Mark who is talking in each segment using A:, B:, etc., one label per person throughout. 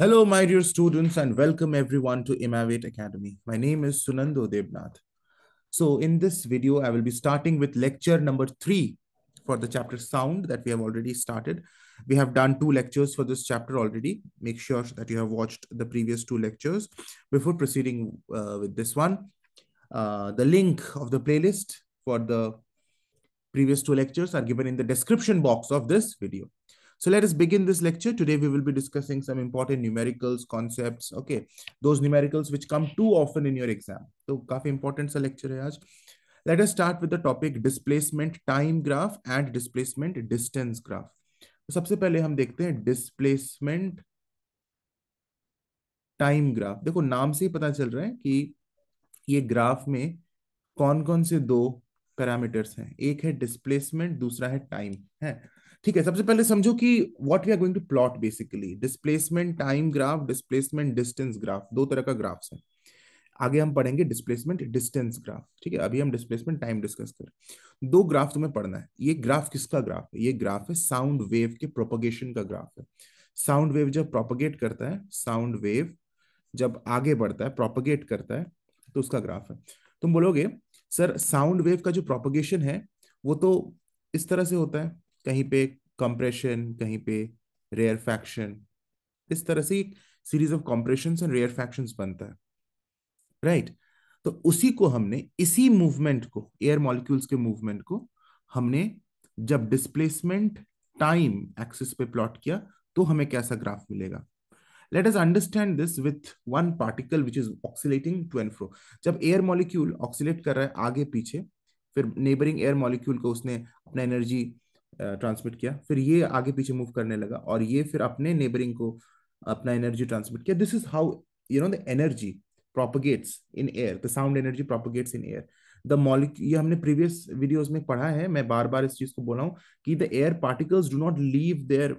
A: Hello, my dear students, and welcome everyone to Imavate Academy. My name is Sunando Debnath. So in this video, I will be starting with lecture number three for the chapter sound that we have already started. We have done two lectures for this chapter already. Make sure that you have watched the previous two lectures before proceeding uh, with this one. Uh, the link of the playlist for the previous two lectures are given in the description box of this video. So let us begin this lecture. Today we will be discussing some important numericals, concepts, okay? Those numericals which come too often in your exam. So काफी important सा lecture है आज. Let us start with the topic displacement time graph and displacement distance graph. तो सबसे पहले हम देखते हैं displacement time graph देखो नाम से ही पता चल रहा है कि ये graph में कौन कौन से दो पैरामीटर्स हैं एक है डिस्प्लेसमेंट दूसरा है टाइम है ठीक है सबसे पहले समझो कि what we are going to plot basically displacement time graph displacement distance graph दो तरह का ग्राफ्स है आगे हम पढ़ेंगे डिस्प्लेसमेंट डिस्टेंस ग्राफ ठीक है अभी हम डिस्प्लेसमेंट टाइम डिस्कस करें दो ग्राफ तुम्हें पढ़ना है ये ग्राफ किसका ग्राफ है ये ग्राफ है साउंड वेव के प्रोपोगेशन का ग्राफ है साउंड वेव जब प्रोपोगेट करता है साउंड वेव जब आगे बढ़ता है प्रोपोगेट करता है तो उसका ग्राफ है तुम बोलोगे सर साउंड वेव का जो प्रोपोगेशन है वो तो इस तरह से होता है कहीं पे कंप्रेशन कहीं पे रेयर फैक्शन इस तरह से एक series of compression and rarefaction बनता है राइट right? तो उसी को हमने इसी मूवमेंट को एयर मॉलिक्यूल्स के मूवमेंट को हमने जब डिस्प्लेसमेंट टाइम एक्सिस पे प्लॉट किया तो हमें कैसा ग्राफ मिलेगा let us understand this with one particle which is oscillating to and fro जब एयर मॉलिक्यूल ऑक्सीलेट कर रहा है आगे पीछे फिर नेबरिंग एयर मॉलिक्यूल को उसने अपना एनर्जी ट्रांसमिट किया फिर ये आगे पीछे मूव करने लगा और ये फिर अपने नेबरिंग को अपना एनर्जी ट्रांसमिट किया this is how you know the energy propagates in air the sound energy propagates in air the molecule ये हमने प्रीवियस वीडियोज में पढ़ा है मैं बार बार इस चीज को बोला हूँ कि the air particles do not leave their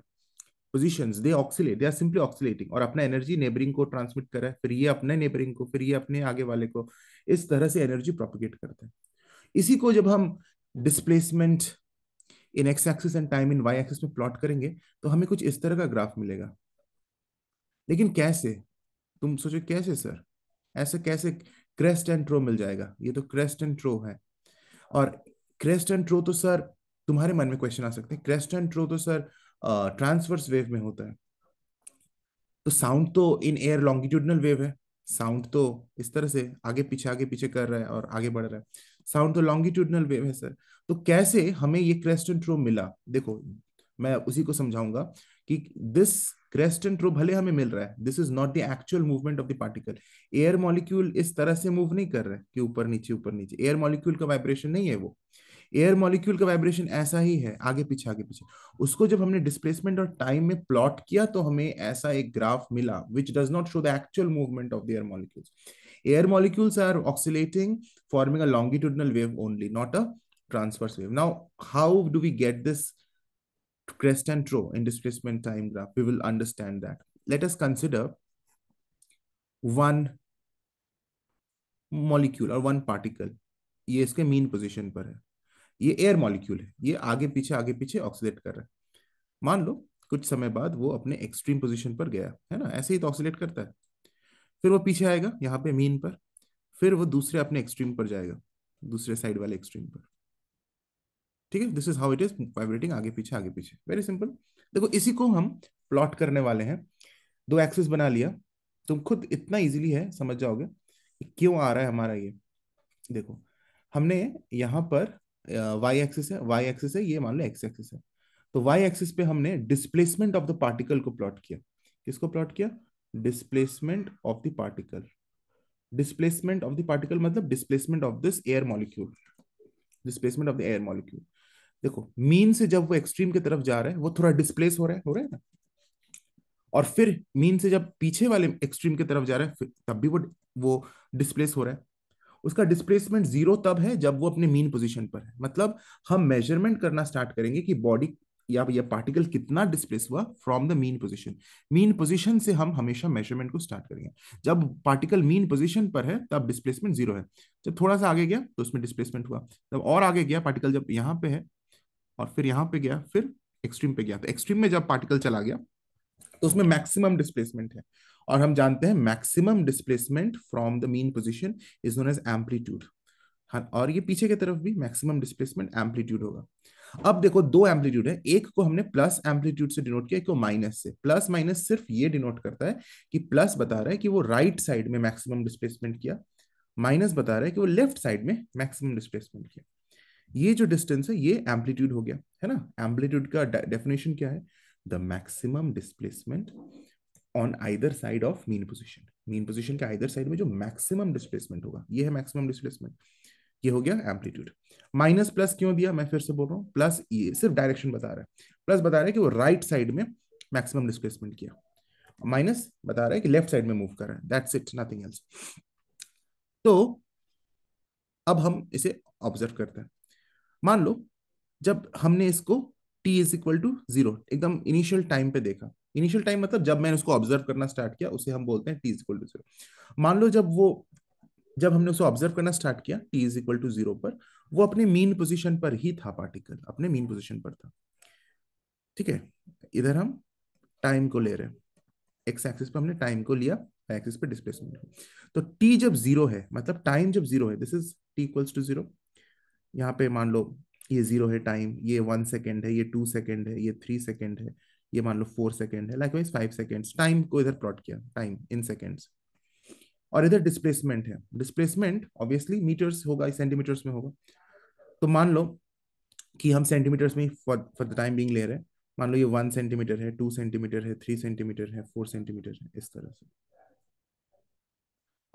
A: position they ऑक्सीट दे आर सिंपली ऑक्सीटिंग और अपना एनर्जी नेबरिंग को ट्रांसमिट करा है फिर ये अपने नेबरिंग को फिर ये अपने आगे वाले को इस तरह से एनर्जी प्रोपोगेट करता है इसी को जब हम displacement in X axis and time in Y axis में प्लॉट करेंगे तो हमें कुछ इस तरह का ग्राफ मिलेगा लेकिन कैसे तुम सोचो कैसे सर ऐसे कैसे क्रेस्ट एंड ट्रो मिल जाएगा ये तो क्रेस्ट एंड ट्रो है और क्रेस्ट एंड ट्रो तो सर तुम्हारे मन में क्वेश्चन आ सकते हैं क्रेस्ट एंड ट्रो तो सर ट्रांसवर्स वेव में होता है तो साउंड तो इन एयर लॉन्गिट्यूडनल वेव है साउंड तो इस तरह से आगे पीछे आगे पीछे कर रहा है और आगे बढ़ रहा है साउंड तो लॉन्गिट्यूडनल वेव है सर तो कैसे हमें ये क्रेस्ट एंड ट्रो मिला देखो मैं उसी को समझाऊंगा कि दिस क्रेस्ट एंड ट्रो भले हमें मिल रहा है this is not the actual movement of the particle air molecule इस तरह से मूव नहीं कर रहे कि ऊपर नीचे ऊपर नीचे एयर मॉलिक्यूल का वाइब्रेशन नहीं है वो एयर मॉलिक्यूल का वाइब्रेशन ऐसा ही है आगे पीछे आगे पीछे उसको जब हमने डिस्प्लेसमेंट और टाइम में प्लॉट किया तो हमें ऐसा एक ग्राफ मिला which does not show the actual movement of the air molecules Air molecules are oscillating, forming a longitudinal wave only, not a transverse wave. Now, how do we get this crest and trough in displacement time graph? We will understand that. Let us consider one molecule or one particle ये इसके mean position पर है ये air molecule है ये आगे पीछे आगे पीछे ऑक्सीडेट कर रहा है मान लो कुछ समय बाद वो अपने एक्सट्रीम पोजीशन पर गया है ना ऐसे ही तो ऑक्सीडेट करता है फिर वो पीछे आएगा यहाँ पे मीन पर फिर वो दूसरे अपने एक्सट्रीम पर जाएगा दूसरे साइड वाले एक्सट्रीम पर ठीक है this is how it is vibrating आगे पीछे आगे पीछे वेरी सिंपल देखो इसी को हम प्लॉट करने वाले हैं दो एक्सिस बना लिया तुम खुद इतना इजीली है समझ जाओगे क्यों आ रहा है हमारा ये देखो हमने यहाँ पर वाई एक्सिस है वाई एक्सिस है ये मान लो एक्स एक्सिस है तो वाई एक्सिस पे हमने डिस्प्लेसमेंट ऑफ द पार्टिकल को प्लॉट किया किसको प्लॉट किया displacement of the particle displacement of the particle मतलब displacement of this air molecule displacement of the air molecule देखो मीन से जब वो एक्सट्रीम की तरफ जा रहा है वो थोड़ा डिस्प्लेस हो रहा है हो रहा है ना और फिर मीन से जब पीछे वाले एक्सट्रीम की तरफ जा रहा है तब भी वो वो डिस्प्लेस हो रहा है उसका डिस्प्लेसमेंट जीरो तब है जब वो अपने मीन पोजीशन पर है मतलब हम मेजरमेंट करना स्टार्ट करेंगे कि बॉडी या ये पार्टिकल कितना डिस्प्लेस हुआ from the mean position mean position से हम हमेशा मेजरमेंट को स्टार्ट करेंगे जब पार्टिकल मीन पोजीशन पर है तब डिस्प्लेसमेंट जीरो है जब थोड़ा सा आगे गया तो उसमें डिस्प्लेसमेंट हुआ जब और आगे गया पार्टिकल जब यहाँ पे है और फिर यहाँ पे गया फिर एक्सट्रीम पे गया तो एक्सट्रीम में जब पार्टिकल चला गया तो उसमें मैक्सिमम डिस्प्लेसमेंट है और हम जानते हैं maximum displacement from the mean position is known as amplitude और ये पीछे की तरफ भी मैक्सिमम डिस्प्लेसमेंट एम्पलीट्यूड होगा अब देखो दो एम्पलीट्यूड है एक को हमने प्लस एम्पलीट्यूड से डिनोट किया एक को माइनस से प्लस माइनस सिर्फ ये डिनोट करता है कि प्लस बता रहा है कि वो राइट right साइड में मैक्सिमम डिस्प्लेसमेंट किया माइनस बता रहा है कि वो लेफ्ट साइड में मैक्सिमम डिस्प्लेसमेंट किया ये जो डिस्टेंस है ये एम्पलीट्यूड हो गया है ना एम्पलीट्यूड का डेफिनेशन क्या है the maximum displacement on either side of mean position mean position के आइदर साइड में जो मैक्सिमम डिस्प्लेसमेंट होगा ये है मैक्सिमम डिस्प्लेसमेंट ये हो गया एम्पलीट्यूड माइनस प्लस क्यों दिया मैं फिर से बोल रहा हूँ प्लस ये सिर्फ डायरेक्शन बता रहा है प्लस बता रहा है कि वो राइट right साइड में मैक्सिमम डिस्प्लेसमेंट किया माइनस बता रहा है कि लेफ्ट साइड में मूव कर रहा है दैट्स इट नथिंग एल्स तो अब हम इसे ऑब्जर्व करते हैं मान लो जब हमने इसको T is equal to zero एकदम इनिशियल टाइम पे देखा इनिशियल टाइम मतलब जब मैंने उसको ऑब्जर्व करना स्टार्ट किया उसे हम बोलते हैं T is equal to zero मान लो जब वो जब हमने उसे ऑब्जर्व करना स्टार्ट किया T is equal to zero पर वो अपने मीन पोजिशन पर ही था पार्टिकल अपने मीन पोजिशन पर था ठीक है इधर हम टाइम को ले रहे हैं एक्स एक्सिस पर हमने टाइम को लिया एक्सिस पर डिस्प्लेसमेंट तो टी जब जीरो है मतलब टाइम जब जीरो है this is T equals to zero यहाँ पे मान लो ये जीरो है टाइम ये वन सेकेंड है ये टू सेकेंड है ये थ्री सेकेंड है ये मान लो फोर सेकेंड है likewise five seconds time को इधर प्लॉट किया टाइम इन सेकेंड्स और इधर डिस्प्लेसमेंट है डिस्प्लेसमेंट ऑब्वियसली मीटर्स होगा सेंटीमीटर्स में होगा तो मान लो कि हम सेंटीमीटर्स में for for the time being ले रहे हैं मान लो ये वन सेंटीमीटर है टू सेंटीमीटर है थ्री सेंटीमीटर है फोर सेंटीमीटर है इस तरह से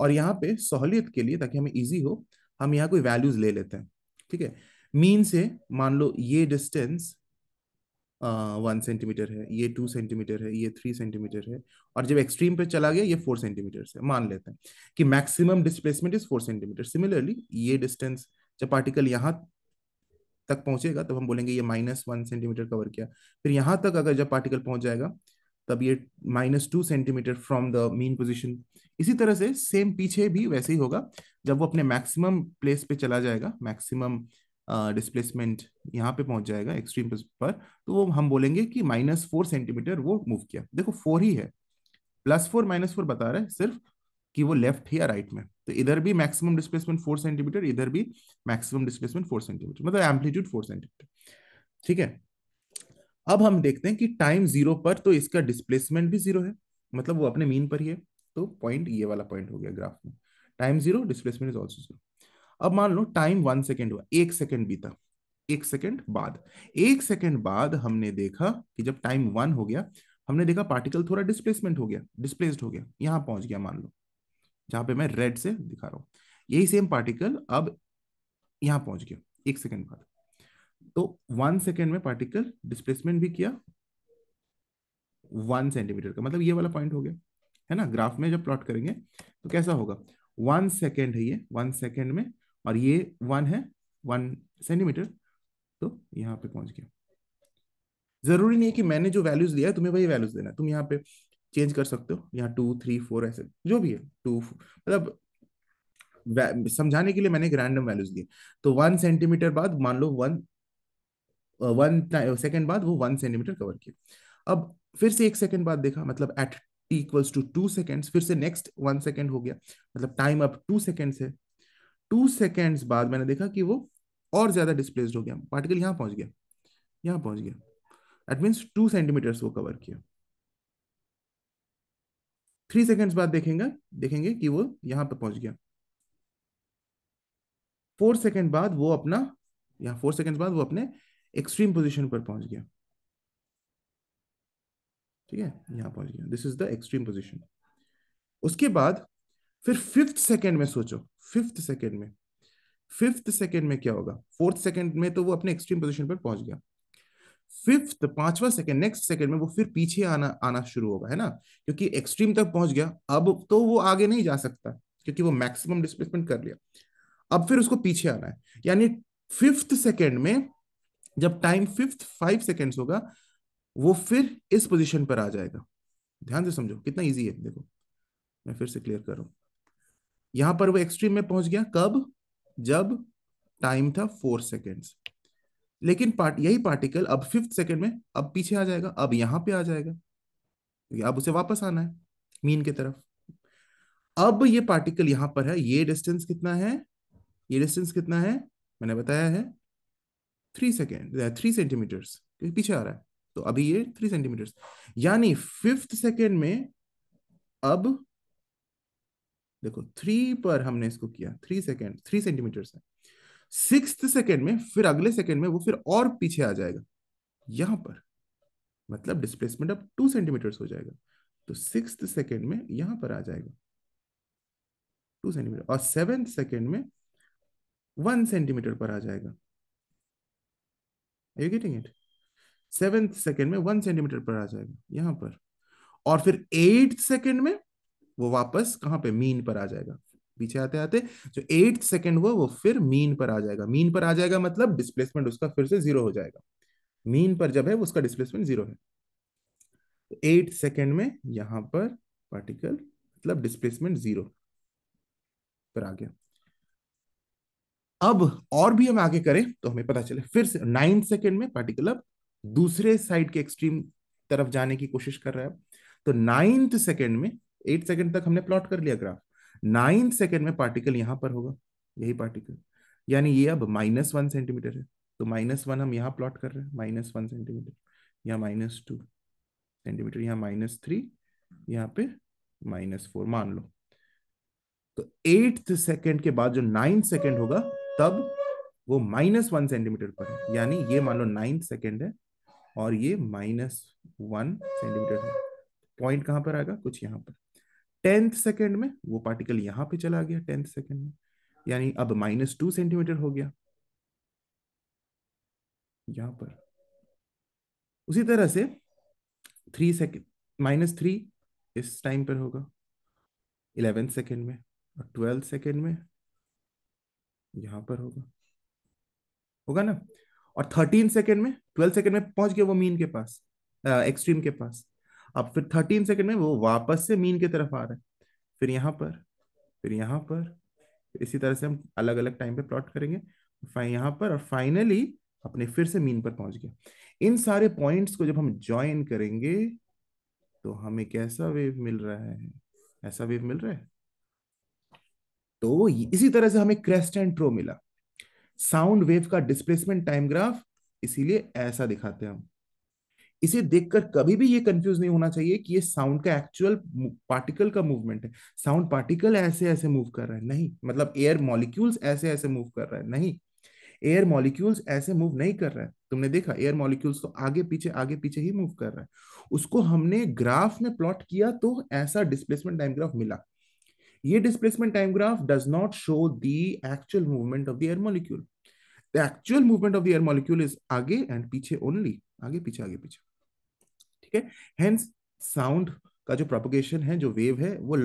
A: और यहाँ पे सहूलियत के लिए ताकि हमें ईजी हो हम यहाँ कोई वैल्यूज ले लेते हैं ठीक है मीन से मान लो ये डिस्टेंस वन सेंटीमीटर है ये टू सेंटीमीटर है ये थ्री सेंटीमीटर है और जब एक्सट्रीम पे चला गया ये फोर सेंटीमीटर है मान लेते हैं कि maximum displacement is four centimetre similarly ये डिस्टेंस जब पार्टिकल यहाँ तक पहुंचेगा तब हम बोलेंगे ये माइनस वन सेंटीमीटर कवर किया फिर यहाँ तक अगर जब पार्टिकल पहुंच जाएगा तब ये minus two centimetre from the mean position इसी तरह से सेम पीछे भी वैसे ही होगा जब वो अपने मैक्सिमम प्लेस पे चला जाएगा मैक्सिमम डिस्प्लेसमेंट यहाँ पे पहुंच जाएगा एक्सट्रीम पर तो वो हम बोलेंगे कि माइनस फोर सेंटीमीटर वो मूव किया देखो फोर ही है प्लस फोर माइनस फोर बता रहा है सिर्फ कि वो लेफ्ट या राइट में तो इधर भी मैक्सिमम डिस्प्लेसमेंट फोर सेंटीमीटर इधर भी मैक्सिमम डिस्प्लेसमेंट फोर सेंटीमीटर मतलब एम्पलीट्यूड फोर सेंटीमीटर ठीक है अब हम देखते हैं कि टाइम जीरो पर तो इसका डिस्प्लेसमेंट भी जीरो है मतलब वो अपने मीन पर ही है तो पॉइंट ये वाला पॉइंट हो गया ग्राफ में time zero displacement is also zero अब मान लो टाइम वन सेकेंड हुआ एक सेकेंड बीता एक सेकेंड बाद एक सेकेंड बाद हमने देखा कि जब टाइम वन हो गया हमने देखा पार्टिकल थोड़ा डिस्प्लेसमेंट हो गया डिस्प्लेस्ड हो गया यहां पहुंच गया मान लो जहां पे मैं रेड से दिखा रहा हूं यही सेम पार्टिकल अब यहां पहुंच गया एक सेकेंड बाद तो वन सेकेंड में पार्टिकल डिस्प्लेसमेंट भी किया वन सेंटीमीटर का मतलब ये वाला पॉइंट हो गया है ना ग्राफ में जब प्लॉट करेंगे तो कैसा होगा वन सेकेंड है ये वन सेकेंड में और ये वन है वन सेंटीमीटर तो यहाँ पे पहुंच गया जरूरी नहीं है कि मैंने जो वैल्यूज दिया है तुम्हें वही वैल्यूज देना है तुम यहाँ पे चेंज कर सकते हो यहाँ टू थ्री फोर ऐसे जो भी है टू मतलब समझाने के लिए मैंने एक रैंडम वैल्यूज दिए तो वन सेंटीमीटर बाद मान लो वन वन सेकेंड बाद वो वन सेंटीमीटर कवर किया अब फिर से एक सेकेंड बाद देखा मतलब at T equals to two seconds फिर से नेक्स्ट वन सेकेंड हो गया मतलब टाइम अब टू सेकेंड्स है टू सेकेंड्स बाद मैंने देखा कि वो और ज्यादा डिस्प्लेस्ड हो गया पार्टिकल यहां पहुंच गया यहां पहुंच गया एट मीन टू सेंटीमीटर्स वो कवर किया थ्री सेकेंड्स बाद देखेंगे देखेंगे कि वो यहां पर पहुंच गया फोर सेकेंड बाद वो अपना यहाँ फोर सेकेंड बाद वो अपने एक्सट्रीम पोजिशन पर पहुंच गया ठीक है यहां पहुंच गया this is the extreme position उसके बाद फिर फिफ्थ सेकेंड में सोचो फिफ्थ सेकेंड में फिफ्थ सेकेंड में क्या होगा फोर्थ सेकेंड में तो वो अपने एक्सट्रीम पोजिशन पर पहुंच गया फिफ्थ पांचवा सेकेंड नेक्स्ट सेकेंड में वो फिर पीछे आना आना शुरू होगा है ना क्योंकि एक्सट्रीम तक पहुंच गया अब तो वो आगे नहीं जा सकता क्योंकि वो मैक्सिमम डिस्प्लेसमेंट कर लिया अब फिर उसको पीछे आना है यानी फिफ्थ सेकेंड में जब टाइम फिफ्थ फाइव सेकेंड्स होगा वो फिर इस पोजिशन पर आ जाएगा ध्यान से समझो कितना ईजी है देखो मैं फिर से क्लियर कर रहा हूं यहां पर वो एक्सट्रीम में पहुंच गया कब जब टाइम था फोर सेकेंड्स लेकिन पार्ट यही पार्टिकल अब फिफ्थ सेकेंड में अब पीछे आ जाएगा अब यहां पे आ जाएगा अब उसे वापस आना है मीन की तरफ अब ये पार्टिकल यहां पर है ये डिस्टेंस कितना है ये डिस्टेंस कितना है मैंने बताया है थ्री सेकेंड थ्री सेंटीमीटर्स पीछे आ रहा है तो अभी ये थ्री सेंटीमीटर्स यानी फिफ्थ सेकेंड में अब देखो थ्री पर हमने इसको किया थ्री सेकेंड थ्री सेंटीमीटर से सिक्स सेकेंड में फिर अगले सेकेंड में वो फिर और पीछे आ जाएगा यहां पर मतलब डिस्प्लेसमेंट अब टू सेंटीमीटर हो जाएगा तो सिक्स सेकेंड में यहां पर आ जाएगा टू सेंटीमीटर और सेवेंथ सेकेंड में वन सेंटीमीटर पर आ जाएगा Are you getting it? Seventh second में वन सेंटीमीटर पर आ जाएगा यहां पर और फिर एट सेकेंड में वो वापस कहाँ पे मीन पर आ जाएगा पीछे आते आते जो एट सेकेंड हुआ वो फिर मीन पर आ जाएगा मीन पर आ जाएगा मतलब डिस्प्लेसमेंट उसका फिर से जीरो हो जाएगा मीन पर जब है उसका डिस्प्लेसमेंट जीरो है तो एट सेकेंड में यहां पर पार्टिकल मतलब डिस्प्लेसमेंट जीरो पर आ गया अब और भी हम आगे करें तो हमें पता चले फिर से नाइन सेकेंड में पार्टिकल अब दूसरे साइड के एक्सट्रीम तरफ जाने की कोशिश कर रहा है तो नाइन्थ सेकेंड में एट सेकेंड तक हमने प्लॉट कर लिया ग्राफ नाइन सेकेंड में पार्टिकल यहां पर होगा यही पार्टिकल यानी ये अब माइनस वन सेंटीमीटर है तो माइनस वन हम यहाँ प्लॉट कर रहे हैं माइनस वन सेंटीमीटर यहाँ माइनस टू सेंटीमीटर यहाँ माइनस थ्री यहाँ पे माइनस फोर मान लो तो एट्थ सेकेंड के बाद जो नाइन्थ सेकेंड होगा तब वो माइनस वन सेंटीमीटर पर है यानी ये मान लो नाइन्थ सेकेंड है और ये माइनस वन सेंटीमीटर है पॉइंट कहां पर आएगा कुछ यहां पर टेंथ सेकेंड में वो पार्टिकल यहां पे चला गया टेंथ सेकेंड में यानी अब माइनस टू सेंटीमीटर हो गया यहां पर उसी तरह से थ्री सेकेंड माइनस थ्री इस टाइम पर होगा इलेवेंथ सेकेंड में और ट्वेल्थ सेकेंड में यहां पर होगा होगा ना और थर्टीन सेकेंड में ट्वेल्थ सेकेंड में पहुंच गया वो मीन के पास एक्सट्रीम के पास अब फिर थर्टीन सेकेंड में वो वापस से मीन की तरफ आ रहा है फिर यहाँ पर फिर यहाँ पर इसी तरह से हम अलग अलग टाइम पे प्लॉट करेंगे यहाँ पर और फाइनली अपने फिर से मीन पर पहुंच गया इन सारे पॉइंट्स को जब हम ज्वाइन करेंगे तो हमें कैसा वेव मिल रहा है ऐसा वेव मिल रहा है तो इसी तरह से हमें क्रेस्ट एंड ट्रो मिला साउंड वेव का डिस्प्लेसमेंट टाइम ग्राफ इसीलिए ऐसा दिखाते हैं हम इसे देखकर कभी भी ये कंफ्यूज नहीं होना चाहिए कि ये साउंड का एक्चुअल पार्टिकल का मूवमेंट है साउंड पार्टिकल ऐसे ऐसे मूव कर रहा है नहीं मतलब एयर मॉलिक्यूल्स ऐसे ऐसे मूव कर रहा है नहीं एयर मॉलिक्यूल्स ऐसे मूव नहीं कर रहा है तुमने देखा एयर मॉलिक्यूल्स तो आगे पीछे आगे पीछे ही मूव कर रहा है उसको हमने ग्राफ में प्लॉट किया तो ऐसा डिस्प्लेसमेंट टाइम मिला ये displacement time does not show the actual movement of the air molecule the actual movement of the air molecule is आगे एंड पीछे ओनली आगे पीछे आगे पीछे ठीक है हेंस साउंड का जो प्रोपोगेशन है जो वेव है वो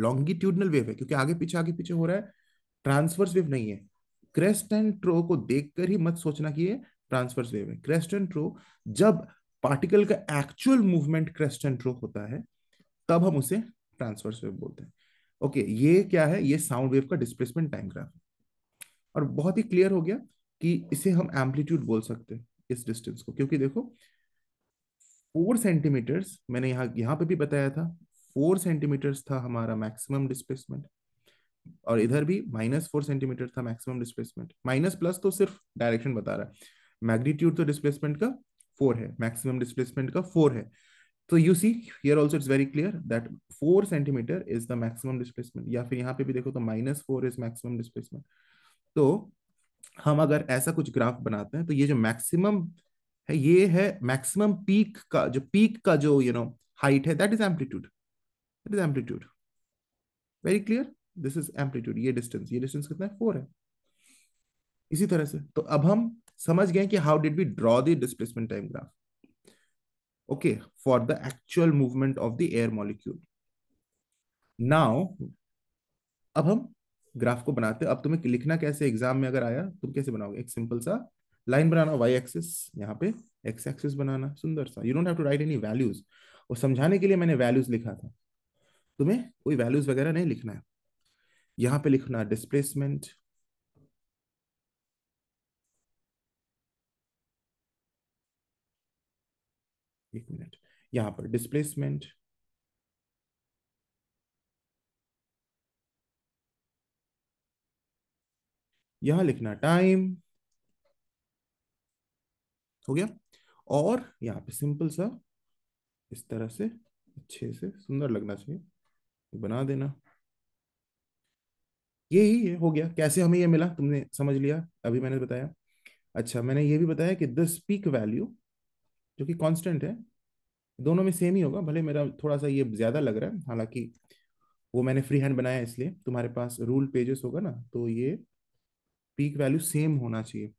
A: लॉन्गिट्यूडनल वेव है क्योंकि आगे पीछे आगे पीछे हो रहा है ट्रांसवर्स वेव नहीं है क्रेस्ट एंड ट्रो को देखकर ही मत सोचना कि ये ट्रांसवर्स वेव है क्रेस्ट एंड ट्रो जब पार्टिकल का actual movement crest and trough होता है तब हम उसे ट्रांसवर्स वेव बोलते हैं ओके okay, ये क्या है ये साउंड वेव का डिस्प्लेसमेंट टाइम ग्राफ है और बहुत ही क्लियर हो गया कि इसे हम एम्पलीट्यूड बोल सकते हैं इस डिस्टेंस को क्योंकि देखो फोर सेंटीमीटर्स मैंने यहाँ यहाँ पे भी बताया था फोर सेंटीमीटर्स था हमारा मैक्सिमम डिस्प्लेसमेंट और इधर भी माइनस फोर सेंटीमीटर था मैक्सिमम डिस्प्लेसमेंट माइनस प्लस तो सिर्फ डायरेक्शन बता रहा है मैग्नीट्यूड तो डिस्प्लेसमेंट का फोर है मैक्सिमम डिस्प्लेसमेंट का फोर है तो you see here also it's very clear that four centimetre is the maximum displacement या फिर यहाँ पे भी देखो तो minus four is maximum displacement तो हम अगर ऐसा कुछ ग्राफ बनाते हैं तो ये जो मैक्सिमम है ये है मैक्सिमम पीक का जो पीक का जो यू नो हाइट है that is amplitude that is amplitude very clear this is amplitude ये डिस्टेंस ये डिस्टेंस कितना है फोर है इसी तरह से तो अब हम समझ गए कि how did we draw the displacement time graph okay for the actual movement of the air molecule now अब हम ग्राफ को बनाते हैं अब तुम्हें लिखना कैसे एग्जाम में अगर आया तुम कैसे बनाओगे एक सिंपल सा लाइन बनाना वाई एक्सिस यहाँ पे एक्स एक्सिस बनाना सुंदर सा you don't have to write any values और समझाने के लिए मैंने वैल्यूज लिखा था तुम्हें कोई वैल्यूज वगैरह नहीं लिखना है यहाँ पे लिखना डिस्प्लेसमेंट एक मिनट यहाँ पर डिस्प्लेसमेंट यहां लिखना टाइम हो गया और यहाँ पे सिंपल सा इस तरह से अच्छे से सुंदर लगना चाहिए बना देना यही ये हो गया कैसे हमें ये मिला तुमने समझ लिया अभी मैंने बताया अच्छा मैंने ये भी बताया कि दिस पीक वैल्यू जो कि कांस्टेंट है दोनों में सेम ही होगा भले मेरा थोड़ा सा ये ज़्यादा लग रहा है हालांकि वो मैंने फ्री हैंड बनाया इसलिए तुम्हारे पास रूल पेजेस होगा ना तो ये पीक वैल्यू सेम होना चाहिए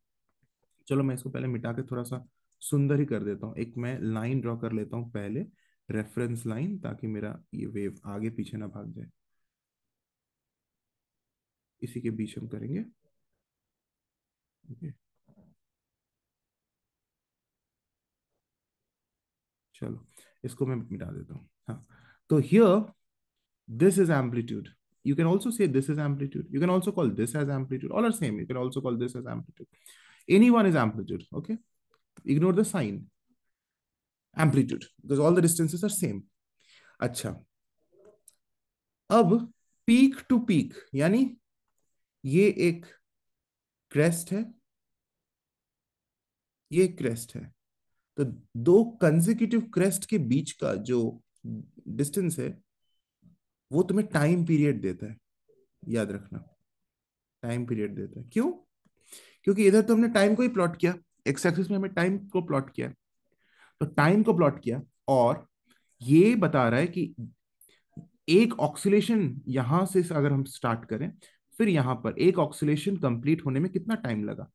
A: चलो मैं इसको पहले मिटा के थोड़ा सा सुंदर ही कर देता हूँ एक मैं लाइन ड्रॉ कर लेता हूँ पहले रेफरेंस लाइन ताकि मेरा ये वेव आगे पीछे ना भाग जाए इसी के बीच हम करेंगे ओके चलो इसको मैं मिटा देता हूँ हाँ तो here this is amplitude you can also say this is amplitude you can also call this as amplitude all are same you can also call this as amplitude Any one is amplitude, okay? Ignore the sign. Amplitude, because all the distances are same. acha ab peak to peak yani ye ek crest hai ये crest है तो दो consecutive crest के बीच का जो distance है वो तुम्हें टाइम पीरियड देता है याद रखना टाइम पीरियड देता है क्यों क्योंकि इधर तो हमने टाइम को ही प्लॉट किया एक्स एक्सिस में हमें टाइम को प्लॉट किया तो टाइम को प्लॉट किया और ये बता रहा है कि एक ऑक्सीलेशन यहां से अगर हम स्टार्ट करें फिर यहां पर एक ऑक्सीलेशन कंप्लीट होने में कितना टाइम लगा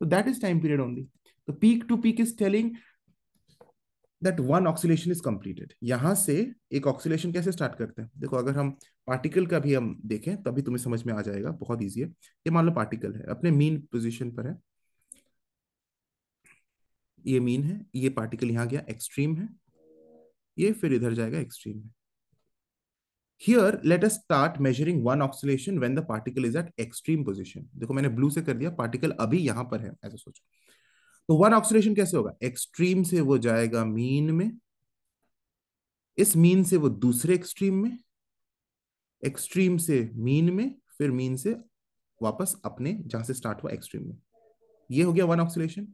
A: तो that is time period only तो peak to peak is telling that one oscillation is completed यहाँ से एक ऑक्सीलेशन कैसे स्टार्ट करते हैं देखो अगर हम पार्टिकल का भी हम देखें तभी तुम्हें समझ में आ जाएगा बहुत ईजी है ये मान लो पार्टिकल है अपने मीन पोजिशन पर है ये मीन है ये पार्टिकल यहाँ गया एक्सट्रीम है ये फिर इधर जाएगा एक्सट्रीम है here let us start measuring one oscillation when the particle is at extreme position देखो मैंने ब्लू से कर दिया पार्टिकल अभी यहां पर है ऐसा सोचो तो वन ऑक्सीडेशन कैसे होगा एक्सट्रीम से वो जाएगा मीन में इस मीन से वो दूसरे एक्सट्रीम में एक्सट्रीम से मीन में फिर मीन से वापस अपने जहां से स्टार्ट हुआ एक्सट्रीम में ये हो गया one oscillation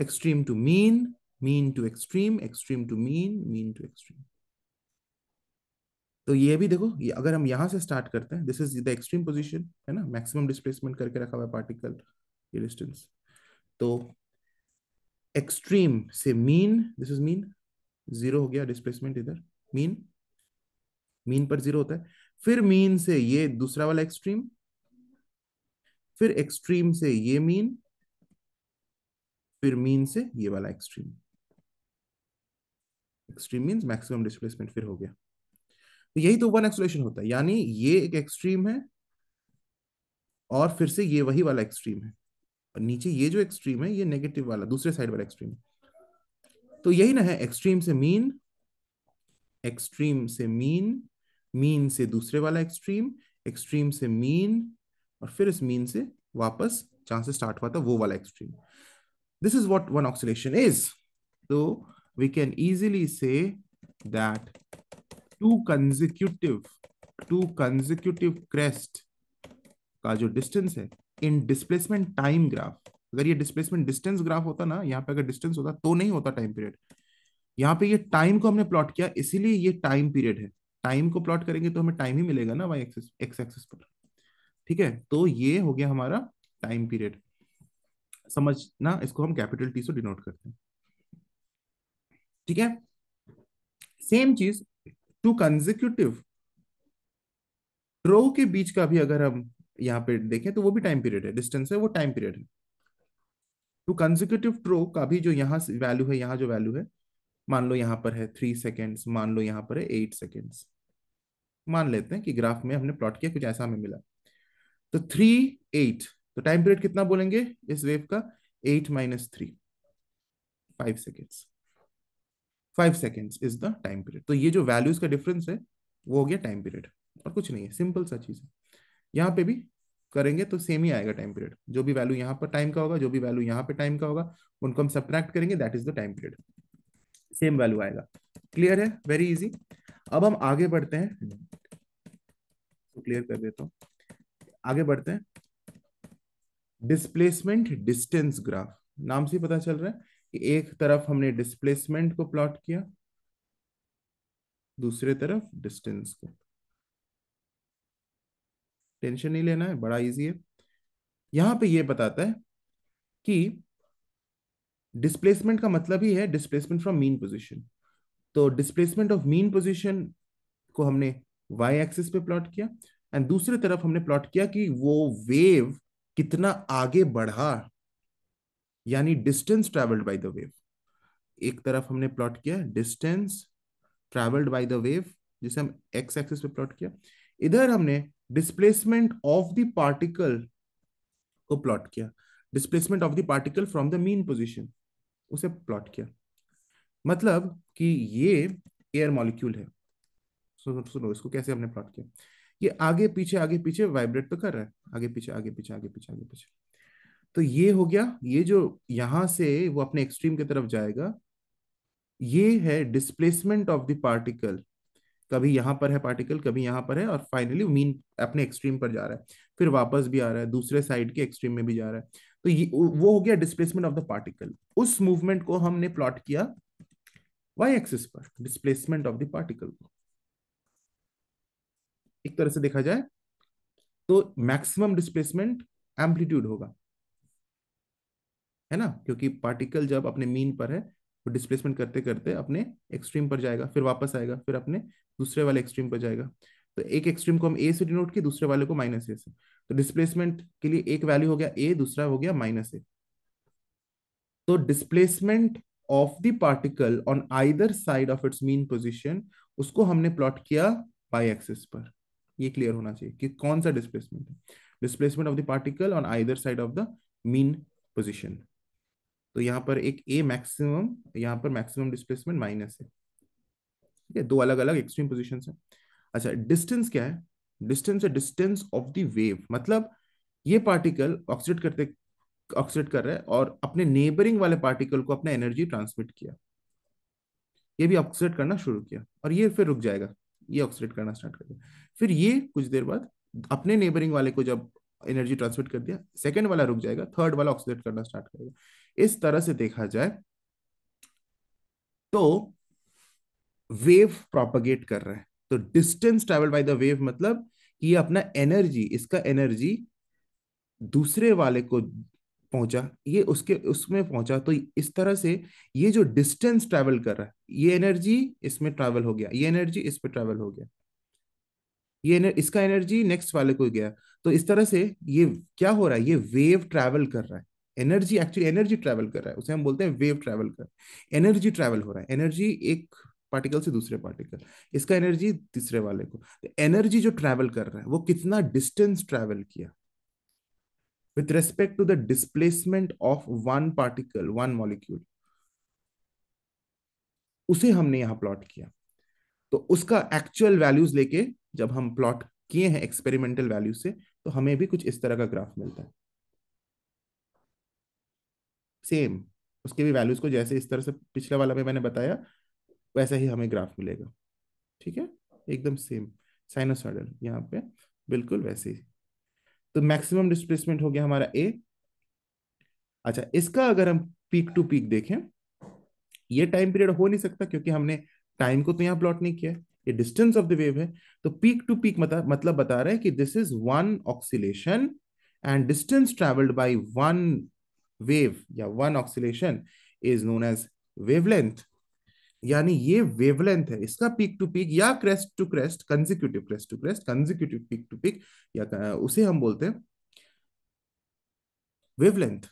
A: extreme to mean mean to extreme extreme to mean mean to extreme तो ये भी देखो ये अगर हम यहां से स्टार्ट करते हैं this is the extreme position है ना मैक्सिमम डिस्प्लेसमेंट करके रखा हुआ है पार्टिकल ये डिस्टेंस तो एक्सट्रीम से mean this is mean zero हो गया डिस्प्लेसमेंट इधर मीन मीन पर जीरो होता है फिर मीन से ये दूसरा वाला एक्सट्रीम फिर एक्सट्रीम से ये मीन फिर मीन से ये वाला extreme extreme mean maximum displacement फिर हो गया तो यही तो वन एक्सोलेशन होता है यानी ये एक एक्सट्रीम है और फिर से ये वही वाला एक्सट्रीम है और नीचे ये जो एक्सट्रीम है ये नेगेटिव वाला दूसरे साइड वाला एक्सट्रीम तो यही ना है एक्सट्रीम से मीन एक्सट्रीम से मीन मीन से दूसरे वाला एक्सट्रीम एक्सट्रीम से मीन और फिर इस मीन से वापस जहां से स्टार्ट हुआ था वो वाला extreme this is what one oscillation is तो we can easily say that two consecutive two consecutive crest का जो डिस्टेंस है इन डिस्प्लेसमेंट टाइम ग्राफ अगर ये डिस्प्लेसमेंट डिस्टेंस ग्राफ होता ना यहाँ पे अगर डिस्टेंस होता तो नहीं होता टाइम पीरियड यहाँ पे ये टाइम को हमने प्लॉट किया इसीलिए ये टाइम पीरियड है टाइम को प्लॉट करेंगे तो हमें टाइम ही मिलेगा ना वाई एक्सिस एक्स एक्सिस पर ठीक है तो ये हो गया हमारा टाइम पीरियड समझ ना इसको हम कैपिटल टी से डिनोट करते हैं ठीक है सेम चीज टू कंजिक्यूटिव रो के बीच का भी अगर हम यहाँ पे देखें तो वो भी टाइम पीरियड है डिस्टेंस है वो टाइम पीरियड है तो कंजिक्यूटिव ट्रो का भी जो यहाँ वैल्यू है यहाँ जो वैल्यू है मान लो यहाँ पर है थ्री सेकेंड्स मान लो यहाँ पर है एट सेकेंड्स मान लेते हैं कि ग्राफ में हमने प्लॉट किया कुछ ऐसा हमें मिला तो थ्री एट तो टाइम पीरियड कितना बोलेंगे इस वेव का eight minus three five seconds five seconds is the time period तो ये जो वैल्यूज का डिफरेंस है वो हो गया टाइम पीरियड और कुछ नहीं है सिंपल सा चीज है यहाँ पे भी करेंगे तो सेम ही आएगा टाइम पीरियड जो भी वैल्यू यहाँ पर टाइम का होगा जो भी वैल्यू यहाँ पे टाइम का होगा उनको हम सब्ट्रैक्ट करेंगे that is the time period same value आएगा क्लियर है वेरी इजी अब हम आगे बढ़ते हैं तो क्लियर कर देता हूं आगे बढ़ते हैं डिस्प्लेसमेंट डिस्टेंस ग्राफ नाम से पता चल रहा है कि एक तरफ हमने डिस्प्लेसमेंट को प्लॉट किया दूसरे तरफ डिस्टेंस को टेंशन नहीं लेना है बड़ा इजी है यहां पे ये बताता है कि डिस्प्लेसमेंट का मतलब ही है डिस्प्लेसमेंट फ्रॉम मीन पोजीशन तो डिस्प्लेसमेंट ऑफ मीन पोजीशन को हमने वाई एक्सिस पे प्लॉट किया एंड दूसरी तरफ हमने प्लॉट किया कि वो वेव कितना आगे बढ़ा यानी distance travelled by the wave एक तरफ हमने प्लॉट किया distance travelled by the wave जिसे हम एक्स एक्सिस पे प्लॉट किया इधर हमने डिस्प्लेसमेंट ऑफ द पार्टिकल को प्लॉट किया displacement of the particle from the mean position उसे प्लॉट किया मतलब कि ये एयर मॉलिक्यूल है सुनो सुनो इसको कैसे हमने प्लॉट किया ये आगे पीछे आगे पीछे वाइब्रेट तो कर रहा है आगे पीछे आगे पीछे आगे पीछे आगे पीछे तो ये हो गया ये जो यहां से वो अपने एक्सट्रीम की तरफ जाएगा ये है डिस्प्लेसमेंट ऑफ द पार्टिकल कभी यहाँ पर है पार्टिकल कभी यहाँ पर है और फाइनली मीन अपने एक्सट्रीम पर जा रहा है फिर वापस भी आ रहा है दूसरे साइड के एक्सट्रीम में भी जा रहा है तो ये वो हो गया डिस्प्लेसमेंट ऑफ द पार्टिकल उस मूवमेंट को हमने प्लॉट किया वाई एक्सिस पर डिस्प्लेसमेंट ऑफ द पार्टिकल को एक तरह से देखा जाए तो मैक्सिमम डिस्प्लेसमेंट एम्पलीट्यूड होगा है ना क्योंकि पार्टिकल जब अपने मीन पर है वो डिस्प्लेसमेंट करते करते अपने एक्सट्रीम पर जाएगा फिर वापस आएगा फिर अपने दूसरे वाले एक्सट्रीम पर जाएगा तो एक एक्सट्रीम को हम ए से डिनोट किए दूसरे वाले को माइनस ए से तो डिस्प्लेसमेंट के लिए एक वैल्यू हो गया ए दूसरा हो गया माइनस ए तो displacement of the particle on either side of its mean position उसको हमने प्लॉट किया बाई एक्सिस पर ये क्लियर होना चाहिए कि कौन सा डिस्प्लेसमेंट है displacement of the particle on either side of the mean position तो यहाँ पर एक ए मैक्सिमम यहाँ पर मैक्सिमम डिस्प्लेसमेंट माइनस है ठीक है दो अलग अलग एक्सट्रीम पोजिशन है अच्छा डिस्टेंस क्या है डिस्टेंस है डिस्टेंस ऑफ द वेव मतलब ये पार्टिकल ऑक्सीडेट करते ऑक्सीडेट कर रहा है और अपने नेबरिंग वाले पार्टिकल को अपना एनर्जी ट्रांसमिट किया ये भी ऑक्सीडेट करना शुरू किया और ये फिर रुक जाएगा ये ऑक्सीडेट करना स्टार्ट कर दिया फिर ये कुछ देर बाद अपने नेबरिंग वाले को जब एनर्जी ट्रांसमिट कर दिया सेकेंड वाला रुक जाएगा थर्ड वाला ऑक्सीडेट करना स्टार्ट करेगा इस तरह से देखा जाए तो वेव प्रोपगेट कर रहा है तो distance travel by the wave मतलब कि ये अपना एनर्जी इसका एनर्जी दूसरे वाले को पहुंचा ये उसके उसमें पहुंचा तो इस तरह से ये जो डिस्टेंस ट्रेवल कर रहा है ये एनर्जी इसमें ट्रेवल हो गया ये एनर्जी इस पर ट्रेवल हो गया ये एनर, इसका एनर्जी नेक्स्ट वाले को गया तो इस तरह से ये क्या हो रहा है ये वेव ट्रेवल कर रहा है एनर्जी एक्चुअली एनर्जी ट्रैवल कर रहा है उसे हम बोलते हैं वेव ट्रैवल कर एनर्जी ट्रैवल हो रहा है एनर्जी एक पार्टिकल से दूसरे पार्टिकल इसका एनर्जी तीसरे वाले को एनर्जी तो जो ट्रैवल कर रहा है वो कितना डिस्टेंस ट्रैवल किया with respect to the displacement of one particle one molecule उसे हमने यहां प्लॉट किया तो उसका एक्चुअल वैल्यूज लेके जब हम प्लॉट किए हैं एक्सपेरिमेंटल वैल्यू से तो हमें भी कुछ इस तरह का ग्राफ मिलता है सेम उसके भी वैल्यूज को जैसे इस तरह से पिछले वाला में मैंने बताया वैसा ही हमें ग्राफ मिलेगा ठीक है एकदम सेम साइनोसॉइडल यहाँ पे बिल्कुल वैसे ही तो मैक्सिमम डिस्प्लेसमेंट हो गया हमारा ए अच्छा इसका अगर हम पीक टू पीक देखें ये टाइम पीरियड हो नहीं सकता क्योंकि हमने टाइम को तो यहाँ प्लॉट नहीं किया ये डिस्टेंस ऑफ द वेव है तो पीक टू पीक मतलब बता रहा है कि this is one oscillation and distance travelled by one wave या one oscillation is known as wavelength यानी ये वेवलेंथ है इसका पीक टू पीक या crest to crest consecutive crest to crest consecutive peak to peak या उसे हम बोलते हैं वेवलेंथ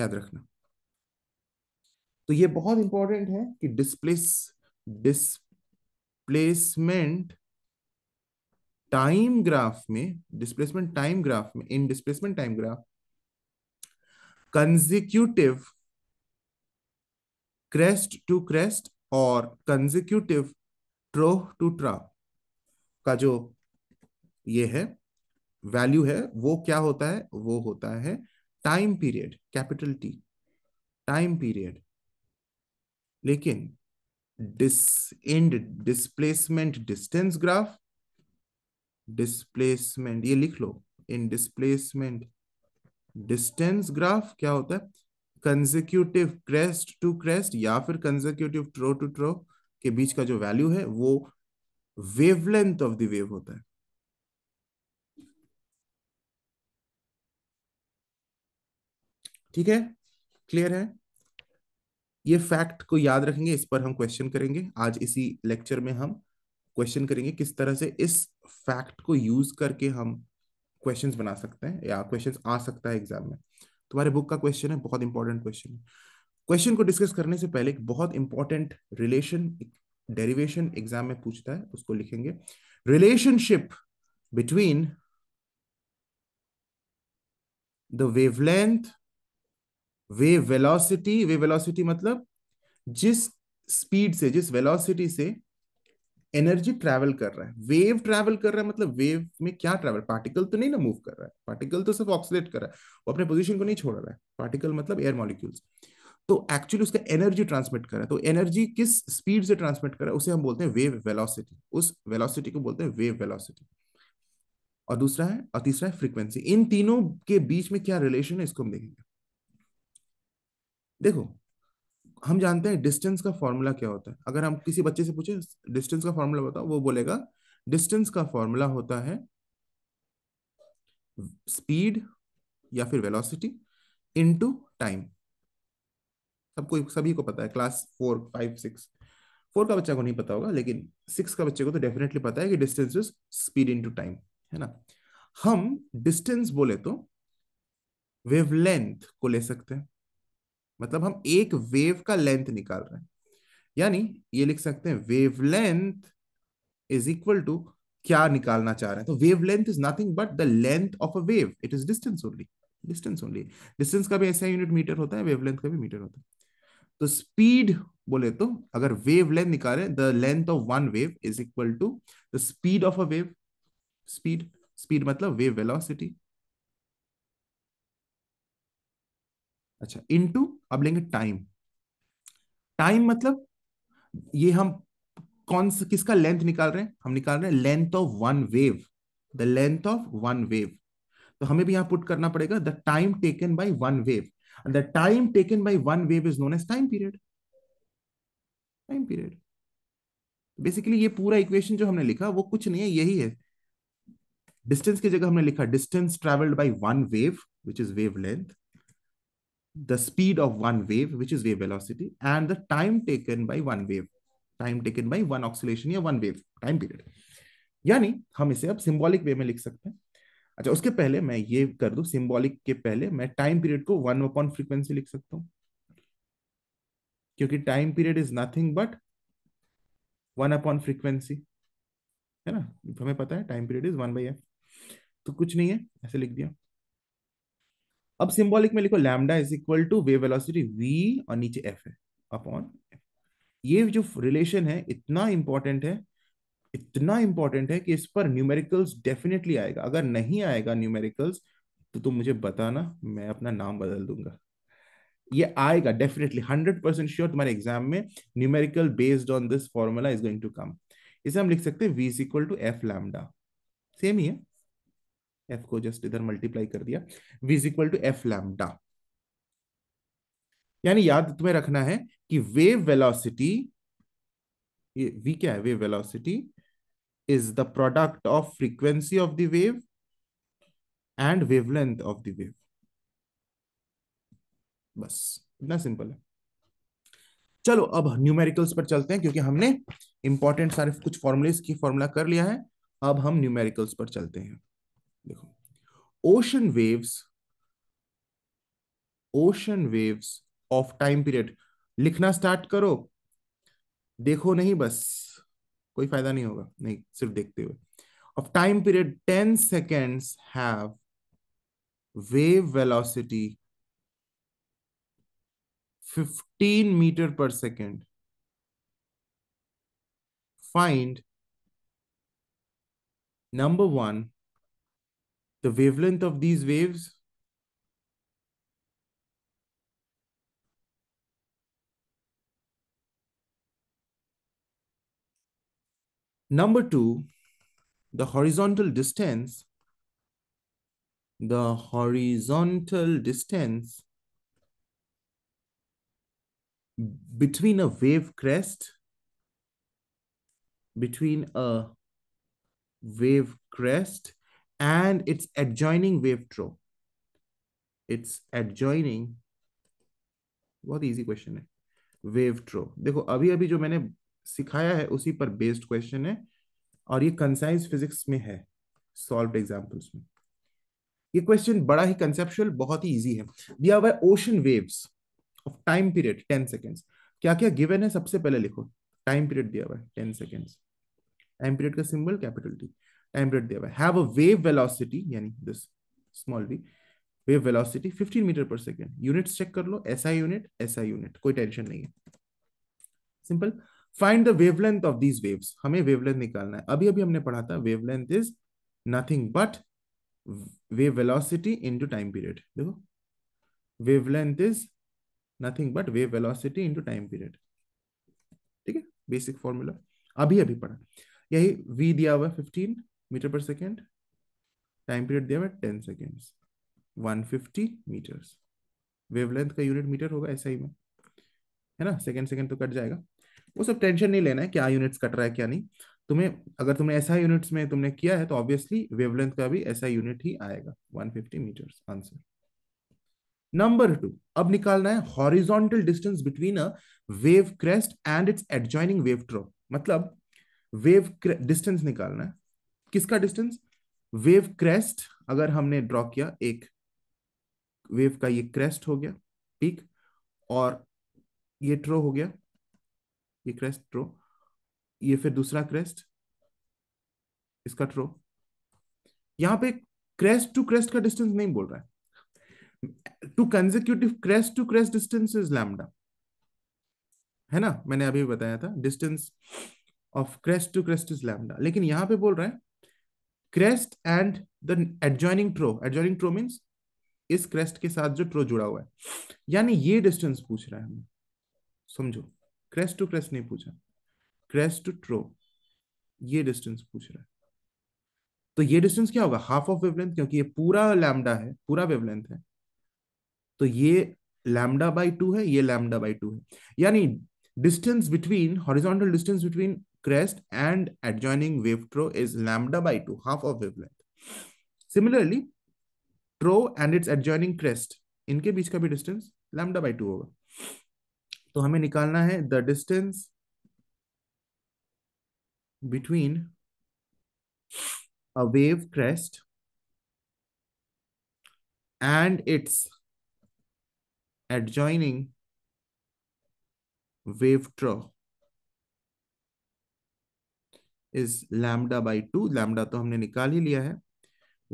A: याद रखना तो ये बहुत इंपॉर्टेंट है कि डिस्प्लेस डिस्प्लेसमेंट टाइम ग्राफ में डिस्प्लेसमेंट टाइम ग्राफ में in displacement time graph consecutive crest to crest और कंजिक्यूटिव ट्रोह टू ट्रा का जो ये है वैल्यू है वो क्या होता है वो होता है time period capital T time period लेकिन डिस and displacement distance graph displacement ये लिख लो इन डिस्प्लेसमेंट डिस्टेंस ग्राफ क्या होता है कंजिक्यूटिव क्रेस्ट टू क्रेस्ट या फिर कंजिक्यूटिव ट्रो टू ट्रो के बीच का जो वैल्यू है वो वेवलेंथ ऑफ द वेव होता है ठीक है क्लियर है ये फैक्ट को याद रखेंगे इस पर हम क्वेश्चन करेंगे आज इसी लेक्चर में हम क्वेश्चन करेंगे किस तरह से इस फैक्ट को यूज करके हम क्वेश्चन बना सकते हैं या क्वेश्चन आ सकता है एग्जाम में तुम्हारे बुक का क्वेश्चन है बहुत इंपॉर्टेंट क्वेश्चन है क्वेश्चन को डिस्कस करने से पहले एक बहुत इंपॉर्टेंट रिलेशन डेरिवेशन एग्जाम में पूछता है उसको लिखेंगे relationship between the wavelength wave velocity wave velocity मतलब जिस स्पीड से जिस वेलोसिटी से एनर्जी ट्रैवल कर रहा है वेव ट्रैवल कर रहा है मतलब वेव में क्या ट्रैवल पार्टिकल तो नहीं ना मूव कर रहा है पार्टिकल तो सिर्फ ऑक्सीडेट कर रहा है वो अपने पोजिशन को नहीं छोड़ रहा है पार्टिकल मतलब एयर मॉलिक्यूल्स तो एक्चुअली उसका एनर्जी ट्रांसमिट कर रहा है तो एनर्जी किस स्पीड से ट्रांसमिट कर रहा है उसे हम बोलते हैं वेव वेलोसिटी उस वेलोसिटी को बोलते हैं वेव वेलोसिटी और दूसरा है और तीसरा है फ्रीक्वेंसी इन तीनों के बीच में क्या रिलेशन है इसको हम देखेंगे देखो हम जानते हैं डिस्टेंस का फॉर्मूला क्या होता है अगर हम किसी बच्चे से पूछे डिस्टेंस का फॉर्मूला बताओ वो बोलेगा डिस्टेंस का फॉर्मूला होता है स्पीड या फिर वेलोसिटी इनटू टाइम सबको सभी को पता है class four five six four का बच्चा को नहीं पता होगा लेकिन सिक्स का बच्चे को तो डेफिनेटली पता है कि distance is speed into time है ना हम डिस्टेंस बोले तो वेवलेंथ को ले सकते हैं मतलब हम एक वेव का लेंथ निकाल रहे हैं यानी ये लिख सकते हैं wave length is equal to क्या निकालना चाह रहे हैं तो wave length is nothing but the length of a wave it is distance only distance only distance का भी ऐसा यूनिट मीटर होता है वेवलेंथ का भी मीटर होता है तो स्पीड बोले तो अगर वेव लेंथ निकाले the length of one wave is equal to the speed of a wave speed speed मतलब वेव वेलोसिटी अच्छा इनटू अब लेंगे टाइम टाइम मतलब ये हम कौन सा किसका लेंथ निकाल रहे हैं हम निकाल रहे हैं length of one wave the length of one wave तो हमें भी यहां पुट करना पड़ेगा the time taken by one wave the time taken by one wave is known as time period time period basically ये पूरा इक्वेशन जो हमने लिखा वो कुछ नहीं है यही है डिस्टेंस की जगह हमने लिखा distance travelled by one wave which is wave length the speed of one wave, which is wave velocity, and the time taken by one wave, time taken by one oscillation या one wave time period. यानी हम इसे अब symbolic वे में लिख सकते हैं अच्छा उसके पहले मैं ये कर दूं सिंबॉलिक के पहले मैं टाइम पीरियड को वन अपॉन फ्रीक्वेंसी लिख सकता हूं क्योंकि time period is nothing but one upon frequency है ना हमें पता है time period is one by F तो कुछ नहीं है ऐसे लिख दिया अब सिंबॉलिक में लिखो lambda is equal to wave velocity V और नीचे एफ है अपॉन ये जो रिलेशन है इतना इंपॉर्टेंट है इतना इंपॉर्टेंट है कि इस पर न्यूमेरिकल्स डेफिनेटली आएगा अगर नहीं आएगा न्यूमेरिकल्स तो तुम मुझे बताना मैं अपना नाम बदल दूंगा ये आएगा डेफिनेटली हंड्रेड परसेंट श्योर तुम्हारे एग्जाम में numerical based on this formula is going to come इसे हम लिख सकते हैं V is equal to F lambda same ही है एफ को जस्ट इधर मल्टीप्लाई कर दिया V is equal to F lambda यानी याद तुम्हें रखना है कि वेव वेलोसिटी ये वी क्या है wave velocity is the product of frequency of the wave and wavelength of the wave बस इतना सिंपल है चलो अब न्यूमेरिकल्स पर चलते हैं क्योंकि हमने इंपॉर्टेंट सारे कुछ फॉर्मुलेस की फॉर्मूला कर लिया है अब हम न्यूमेरिकल्स पर चलते हैं देखो ocean waves ocean waves of time period लिखना स्टार्ट करो देखो नहीं बस कोई फायदा नहीं होगा नहीं सिर्फ देखते हुए of time period ten seconds have wave velocity fifteen metre per second find number one the wavelength of these waves Number two, the horizontal distance, the horizontal distance between a wave crest, between a wave crest and its adjoining wave throw. It's adjoining बहुत easy question है wave trough देखो अभी अभी जो मैंने सिखाया है उसी पर बेस्ड क्वेश्चन है और ये कंसाइज फिजिक्स में है सॉल्व एग्जाम्पल्स में ये क्वेश्चन बड़ा ही कंसेप्शुअल बहुत ही इजी है दिया हुआ है ocean waves of time period ten seconds क्या क्या गिवन है सबसे पहले लिखो टाइम पीरियड दिया हुआ है टेन सेकेंड्स टाइम पीरियड का symbol capital T time rate दिया हुआ है हैव अ वेव वेलोसिटी यानी this small V wave velocity 15 metre per second units check कर लो एसआई यूनिट एसआई यूनिट कोई टेंशन नहीं है simple find the wavelength of these waves हमें वेवलेंथ निकालना है अभी अभी हमने पढ़ा था wavelength is nothing but wave velocity into time period देखो wavelength is nothing but wave velocity into time period ठीक है बेसिक फॉर्मूला अभी अभी पढ़ा यही v दिया हुआ है 15 metre per second time period दिया हुआ है ten second seconds 150 metres wavelength का यूनिट मीटर होगा ऐसा ही में है ना सेकेंड सेकेंड तो कट जाएगा वो सब टेंशन नहीं लेना है क्या यूनिट्स कट रहा है क्या नहीं तुम्हें अगर तुमने ऐसा यूनिट्स में तुमने किया है तो ऑब्वियसली वेवलेंथ का भी ऐसा यूनिट ही आएगा 150 मीटर्स आंसर नंबर टू अब निकालना है horizontal distance between a wave crest and its adjoining wave trough मतलब वेव डिस्टेंस निकालना है किसका डिस्टेंस वेव क्रेस्ट अगर हमने ड्रॉ किया एक वेव का ये क्रेस्ट हो गया पीक और ये ट्रो हो गया ये क्रेस्ट ट्रो ये फिर दूसरा क्रेस्ट इसका ट्रो यहां पे क्रेस्ट टू क्रेस्ट का डिस्टेंस नहीं बोल रहा है two consecutive crest to crest distance is lambda है ना मैंने अभी बताया था distance of crest to crest is lambda लेकिन यहां पे बोल रहा है crest and the adjoining trough adjoining trough means इस क्रेस्ट के साथ जो ट्रो जुड़ा हुआ है यानी ये डिस्टेंस पूछ रहा है हमें समझो क्रेस्ट टू क्रेस्ट नहीं पूछा क्रेस्ट टू ट्रो ये डिस्टेंस पूछ रहा है तो ये डिस्टेंस क्या होगा हाफ ऑफ वेवलेंथ क्योंकि ये पूरा लैमडा है पूरा वेवलेंथ है तो ये लैमडा बाई टू है ये लैमडा बाई टू है यानी distance between horizontal distance between crest and adjoining wave trough is lambda by 2, half of wavelength. Similarly, trough and its adjoining crest, इनके बीच का भी डिस्टेंस लैम्डा बाई टू होगा तो हमें निकालना है the distance between a wave crest and its adjoining wave trough is lambda by two lambda तो हमने निकाल ही लिया है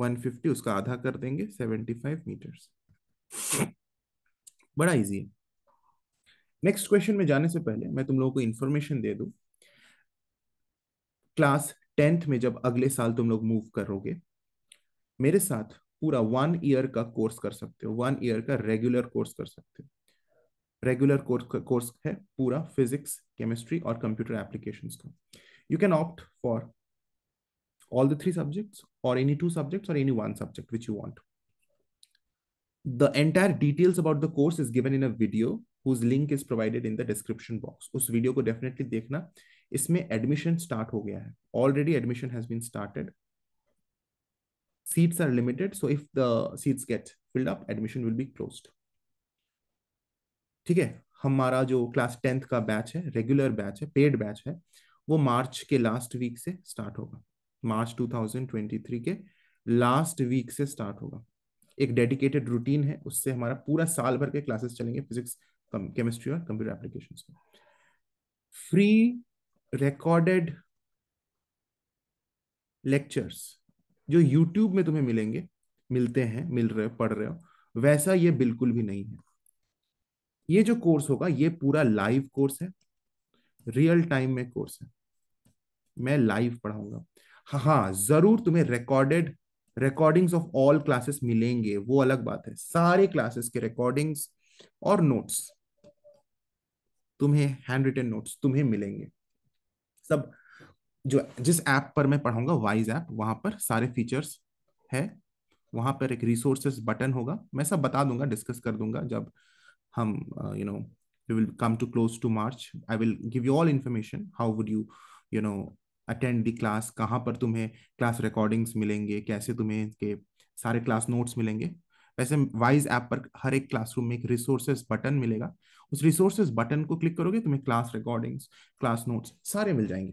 A: 150 उसका आधा कर देंगे 75 मीटर्स बड़ा इजी है नेक्स्ट क्वेश्चन में जाने से पहले मैं तुम लोगों को इन्फॉर्मेशन दे दू क्लास टेंथ में जब अगले साल तुम लोग मूव करोगे मेरे साथ पूरा वन ईयर का कोर्स कर सकते हो वन ईयर का रेगुलर कोर्स कर सकते हो रेगुलर कोर्स कोर्स है पूरा फिजिक्स केमिस्ट्री और कंप्यूटर एप्लीकेशंस का you can opt for all the three subjects or any two subjects or any one subject which you want. The entire details about the course is given in a video whose link is provided in the description box. us video ko definitely dekhna isme admission start ho gaya hai already admission has been started. Seats are limited, so if the seats get filled up, admission will be closed. ठीक है हमारा जो class tenth का batch है regular batch है paid batch है वो मार्च के लास्ट वीक से स्टार्ट होगा मार्च 2023 के लास्ट वीक से स्टार्ट होगा एक डेडिकेटेड रूटीन है उससे हमारा पूरा साल भर के क्लासेस चलेंगे फिजिक्स केमिस्ट्री और computer application free recorded lectures जो यूट्यूब में तुम्हें मिलेंगे मिलते हैं मिल रहे हो पढ़ रहे हो वैसा ये बिल्कुल भी नहीं है ये जो कोर्स होगा ये पूरा लाइव कोर्स है रियल टाइम में कोर्स है मैं लाइव पढ़ाऊंगा हाँ हाँ जरूर तुम्हें recorded recordings of all classes मिलेंगे वो अलग बात है सारे क्लासेस के रिकॉर्डिंग्स और नोट्स तुम्हें हैंड रिटन नोट्स तुम्हें मिलेंगे सब जो जिस ऐप पर मैं पढ़ाऊंगा वाइज ऐप वहां पर सारे फीचर्स है वहां पर एक रिसोर्सेस बटन होगा मैं सब बता दूंगा डिस्कस कर दूंगा जब हम you know we will come to close to March I will give you all information how would you you know attend the class कहाँ पर तुम्हें क्लास रिकॉर्डिंग्स मिलेंगे कैसे तुम्हें इसके सारे क्लास नोट्स मिलेंगे वैसे वाइज ऐप पर हर एक क्लासरूम में एक रिसोर्सेज बटन मिलेगा उस रिसोर्सेज बटन को क्लिक करोगे तुम्हें क्लास रिकॉर्डिंग्स क्लास नोट्स सारे मिल जाएंगे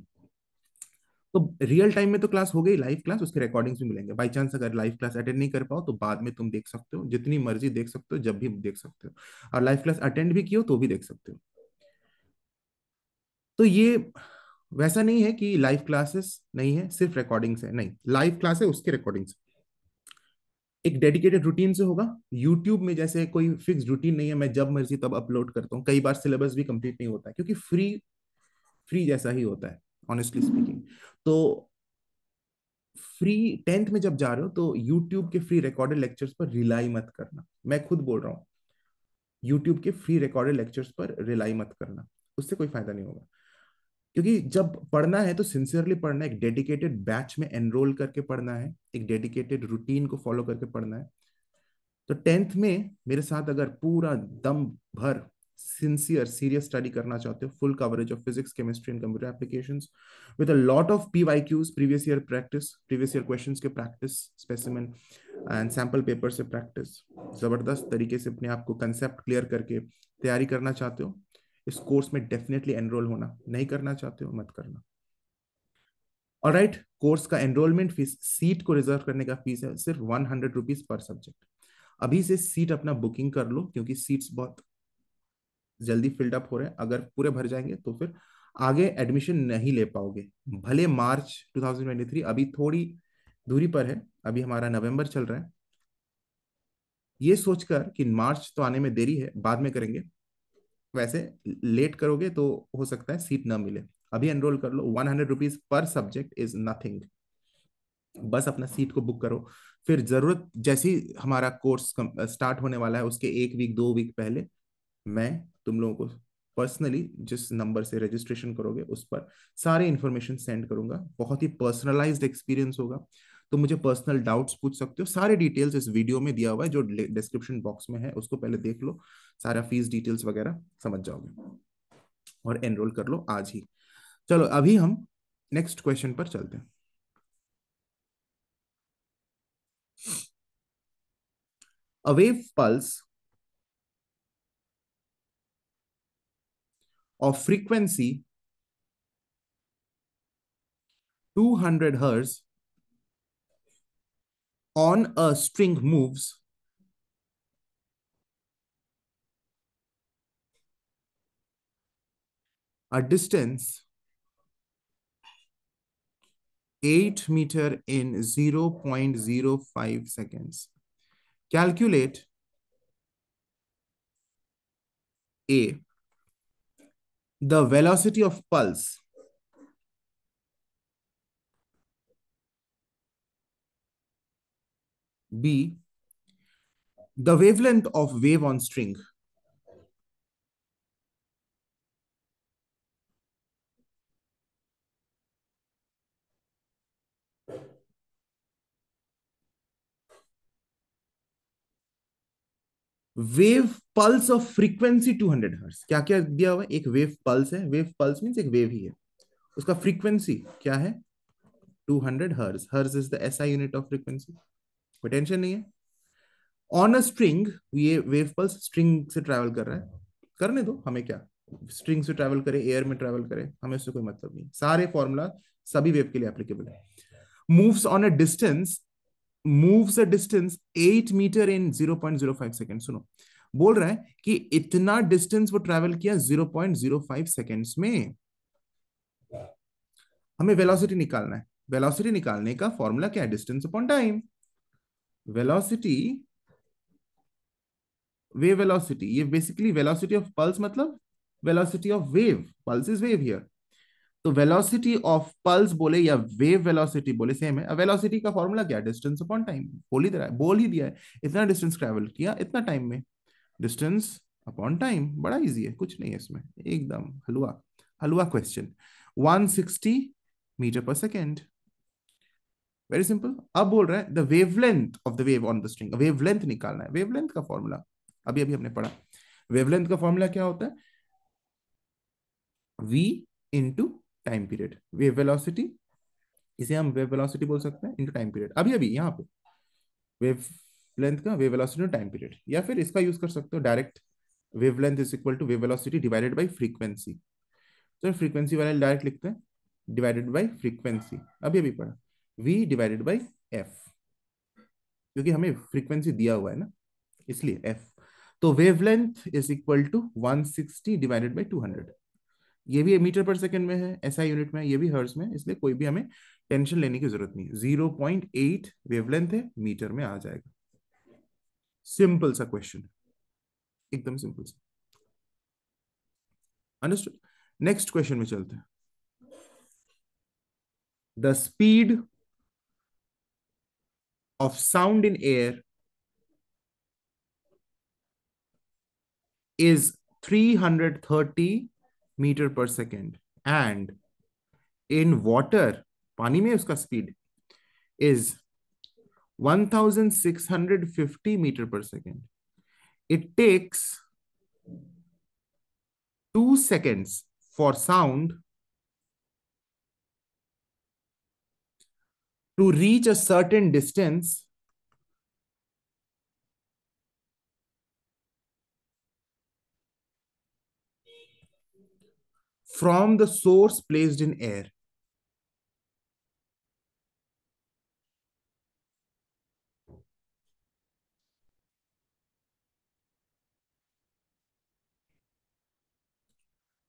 A: तो रियल टाइम में तो क्लास हो गई लाइव क्लास उसके रिकॉर्डिंग्स भी मिलेंगे बाई चांस अगर लाइव क्लास अटेंड नहीं कर पाओ तो बाद में तुम देख सकते हो जितनी मर्जी देख सकते हो जब भी देख सकते हो और लाइव क्लास अटेंड भी किया तो भी देख सकते हो तो ये वैसा नहीं है कि लाइव क्लासेस नहीं है सिर्फ रिकॉर्डिंग्स है नहीं लाइव क्लास है उसके रिकॉर्डिंग्स एक डेडिकेटेड रूटीन से होगा यूट्यूब में जैसे कोई फिक्स रूटीन नहीं है मैं जब मर्जी तब अपलोड करता हूँ कई बार सिलेबस भी कंप्लीट नहीं होता क्योंकि फ्री फ्री जैसा ही होता है ऑनेस्टली स्पीकिंग तो फ्री टेंथ में जब जा रहे हो तो यूट्यूब के फ्री रिकॉर्डेड लेक्चर्स पर रिलाई मत करना मैं खुद बोल रहा हूँ यूट्यूब के फ्री रिकॉर्डेड लेक्चर्स पर रिलाई मत करना उससे कोई फायदा नहीं होगा क्योंकि जब पढ़ना है तो सिंसियरली पढ़ना है एक डेडिकेटेड बैच में एनरोल करके पढ़ना है एक डेडिकेटेड रूटीन को फॉलो करके पढ़ना है तो टेंथ में मेरे साथ अगर पूरा दम भर सिंसियर सीरियस स्टडी करना चाहते हो full coverage of physics chemistry and computer application with a lot of P Y Qs previous year practice previous year question के practice specimen and sample paper से प्रैक्टिस जबरदस्त तरीके से अपने आप को कंसेप्ट क्लियर करके तैयारी करना चाहते हो इस कोर्स में डेफिनेटली एनरोल होना नहीं करना चाहते हो मत करना और राइट कोर्स का एनरोलमेंट फीस सीट को रिजर्व करने का फीस है सिर्फ one hundred rupees per subject अभी से सीट अपना बुकिंग कर लो क्योंकि सीट्स बहुत जल्दी फिल्ड अप हो रहे हैं अगर पूरे भर जाएंगे तो फिर आगे एडमिशन नहीं ले पाओगे भले मार्च 2023 अभी थोड़ी दूरी पर है अभी हमारा नवंबर चल रहा है ये सोचकर कि मार्च तो आने में देरी है बाद में करेंगे वैसे लेट करोगे तो हो सकता है सीट ना मिले अभी एनरोल कर लो one hundred rupees per subject is nothing बस अपना सीट को बुक करो फिर जरूरत जैसी हमारा कोर्स स्टार्ट होने वाला है उसके एक वीक दो वीक पहले मैं तुम लोगों को पर्सनली जिस नंबर से रजिस्ट्रेशन करोगे उस पर सारे इन्फॉर्मेशन सेंड करूंगा बहुत ही पर्सनलाइज्ड एक्सपीरियंस होगा तो मुझे पर्सनल डाउट्स पूछ सकते हो सारे डिटेल्स इस वीडियो में दिया हुआ है जो डिस्क्रिप्शन बॉक्स में है उसको पहले देख लो सारा फीस डिटेल्स वगैरह समझ जाओगे और एनरोल कर लो आज ही चलो अभी हम नेक्स्ट क्वेश्चन पर चलते हैं a wave pulse pulse of frequency 200 hertz on a string moves, a distance 8 meter in 0 0.05 seconds. Calculate A, the velocity of pulse B, the wavelength of wave on string. Wave pulse of frequency 200 hertz क्या क्या दिया हुआ है एक wave pulse है wave pulse mean एक wave ही है उसका फ्रीक्वेंसी क्या है 200 hertz hertz is the SI unit of frequency कोई टेंशन नहीं है ऑन अ स्ट्रिंग ये वेव पल्स स्ट्रिंग से ट्रेवल कर रहा है करने दो हमें क्या स्ट्रिंग से ट्रेवल करे एयर में ट्रेवल करे हमें उससे कोई मतलब नहीं सारे फॉर्मूला सभी वेव के लिए एप्लीकेबल है moves on a distance moves a distance eight metre in zero point zero five second सुनो बोल रहा है कि इतना डिस्टेंस वो ट्रेवल किया zero point zero five seconds में हमें वेलोसिटी निकालना है वेलोसिटी निकालने का फॉर्मूला क्या है distance upon time velocity wave velocity ये बेसिकली वेलोसिटी ऑफ पल्स मतलब velocity of wave pulse is wave here तो वेलोसिटी ऑफ पल्स बोले या वेव वेलोसिटी बोले सेम है वेलोसिटी का फॉर्मूला क्या डिस्टेंस अपॉन टाइम बोल ही दे रहा है बोल ही दिया है इतना डिस्टेंस ट्रेवल किया इतना टाइम में डिस्टेंस अपॉन टाइम बड़ा इजी है कुछ नहीं है इसमें एकदम हलवा हलवा question 160 metre per second very simple अब बोल रहे हैं the wavelength of the wave on the string wavelength निकालना है वेवलेंथ का फॉर्मूला अभी अभी हमने पढ़ा वेवलेंथ का फॉर्मूला क्या होता है v into time period wave velocity इसे हम वेव वेलोसिटी बोल सकते हैं इंटू टाइम पीरियड अभी अभी यहाँ पे वेव लेंथ का वेव वेलोसिटी टाइम पीरियड या फिर इसका यूज कर सकते हो direct wave length is equal to wave velocity divided by frequency तो फ्रीक्वेंसी वाले डायरेक्ट लिखते हैं डिवाइडेड बाई फ्रीक्वेंसी अभी अभी पढ़ा वी डिवाइडेड बाई एफ क्योंकि हमें फ्रीक्वेंसी दिया हुआ है ना इसलिए एफ तो wavelength is equal to 160 divided by 200 ये भी मीटर पर सेकंड में है ऐसा SI यूनिट में ये भी हर्स में इसलिए कोई भी हमें टेंशन लेने की जरूरत नहीं जीरो पॉइंट एट वेवलेंथ है मीटर में आ जाएगा सिंपल सा क्वेश्चन एकदम सिंपल सा अंडरस्टूड नेक्स्ट क्वेश्चन में चलते हैं the speed of sound in air is 330 meter per second and in water पानी में उसका speed is 1650 meter per second it takes 2 seconds for sound to reach a certain distance, from the source placed in air.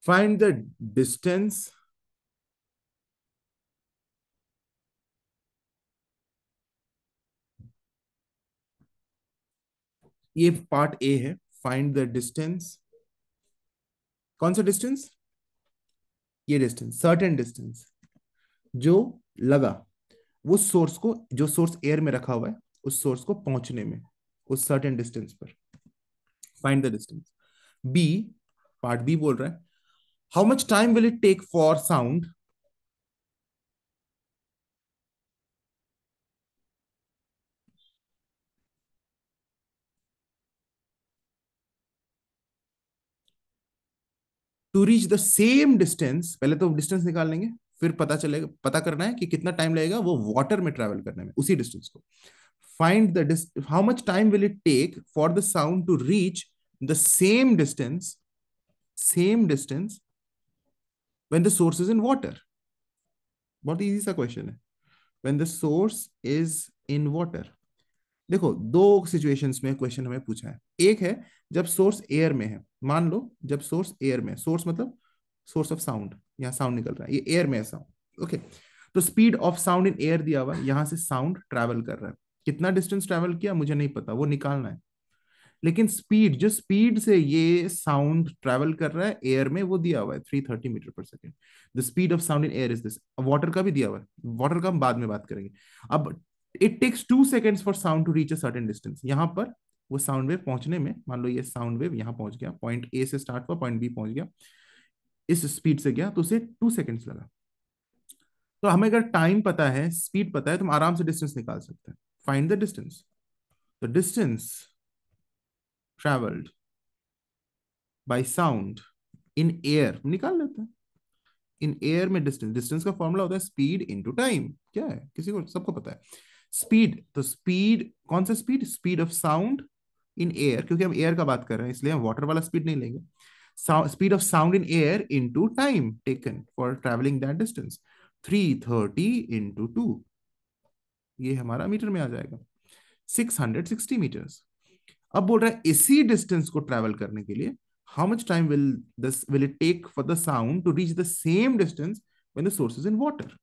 A: Find the distance ये part A है find the distance कौन सा distance ये distance certain distance जो लगा वो source को जो सोर्स एयर में रखा हुआ है उस सोर्स को पहुंचने में उस सर्टेन डिस्टेंस पर find the distance B part B बोल रहा है how much time will it take for sound to reach the same distance पहले तो डिस्टेंस निकाल लेंगे फिर पता चलेगा पता करना है कि कितना टाइम लगेगा वो वाटर में ट्रेवल करने में उसी डिस्टेंस को find the how much time will it take for the sound to reach the same distance same distance when the source is in water बहुत इजी सा क्वेश्चन है when the source is in water देखो दो situation में question हमें पूछा है एक है जब सोर्स एयर में है मान लो जब सोर्स एयर में सोर्स मतलब सोर्स ऑफ साउंड यहाँ साउंड निकल रहा है ये एयर में है साउंड ओके तो speed of sound in air दिया हुआ है यहाँ से साउंड ट्रेवल कर रहा है कितना डिस्टेंस ट्रेवल किया मुझे नहीं पता वो निकालना है लेकिन स्पीड जो स्पीड से ये साउंड ट्रेवल कर रहा है एयर में वो दिया हुआ है three thirty metre per second the speed of sound in air is this water का भी दिया हुआ है वाटर का हम बाद में बात करेंगे अब it takes two seconds for sound to reach a certain distance यहाँ पर वो साउंड वेव पहुंचने में मान लो ये साउंड वेव यहाँ पहुंच गया पॉइंट ए से स्टार्ट हुआ पॉइंट बी पहुंच गया इस स्पीड से गया तो उसे टू सेकेंड्स लगा तो हमें अगर टाइम पता है स्पीड पता है तो हम आराम से डिस्टेंस निकाल सकते हैं find the distance the distance travelled by sound in air निकाल लेते हैं इन एयर में डिस्टेंस डिस्टेंस का फॉर्मूला होता है स्पीड इनटू टाइम क्या है किसी को सबको पता है स्पीड तो स्पीड कौन सा speed speed of sound in air क्योंकि हम एयर का बात कर रहे हैं इसलिए हम वाटर वाला स्पीड नहीं लेंगे speed of sound in air into time taken for travelling that distance three thirty into two ये हमारा मीटर में आ जाएगा सिक्स हंड्रेड सिक्सटी मीटर्स अब बोल रहा है इसी डिस्टेंस को ट्रेवल करने के लिए how much time will this will it take for the sound to reach the same distance when the source is in water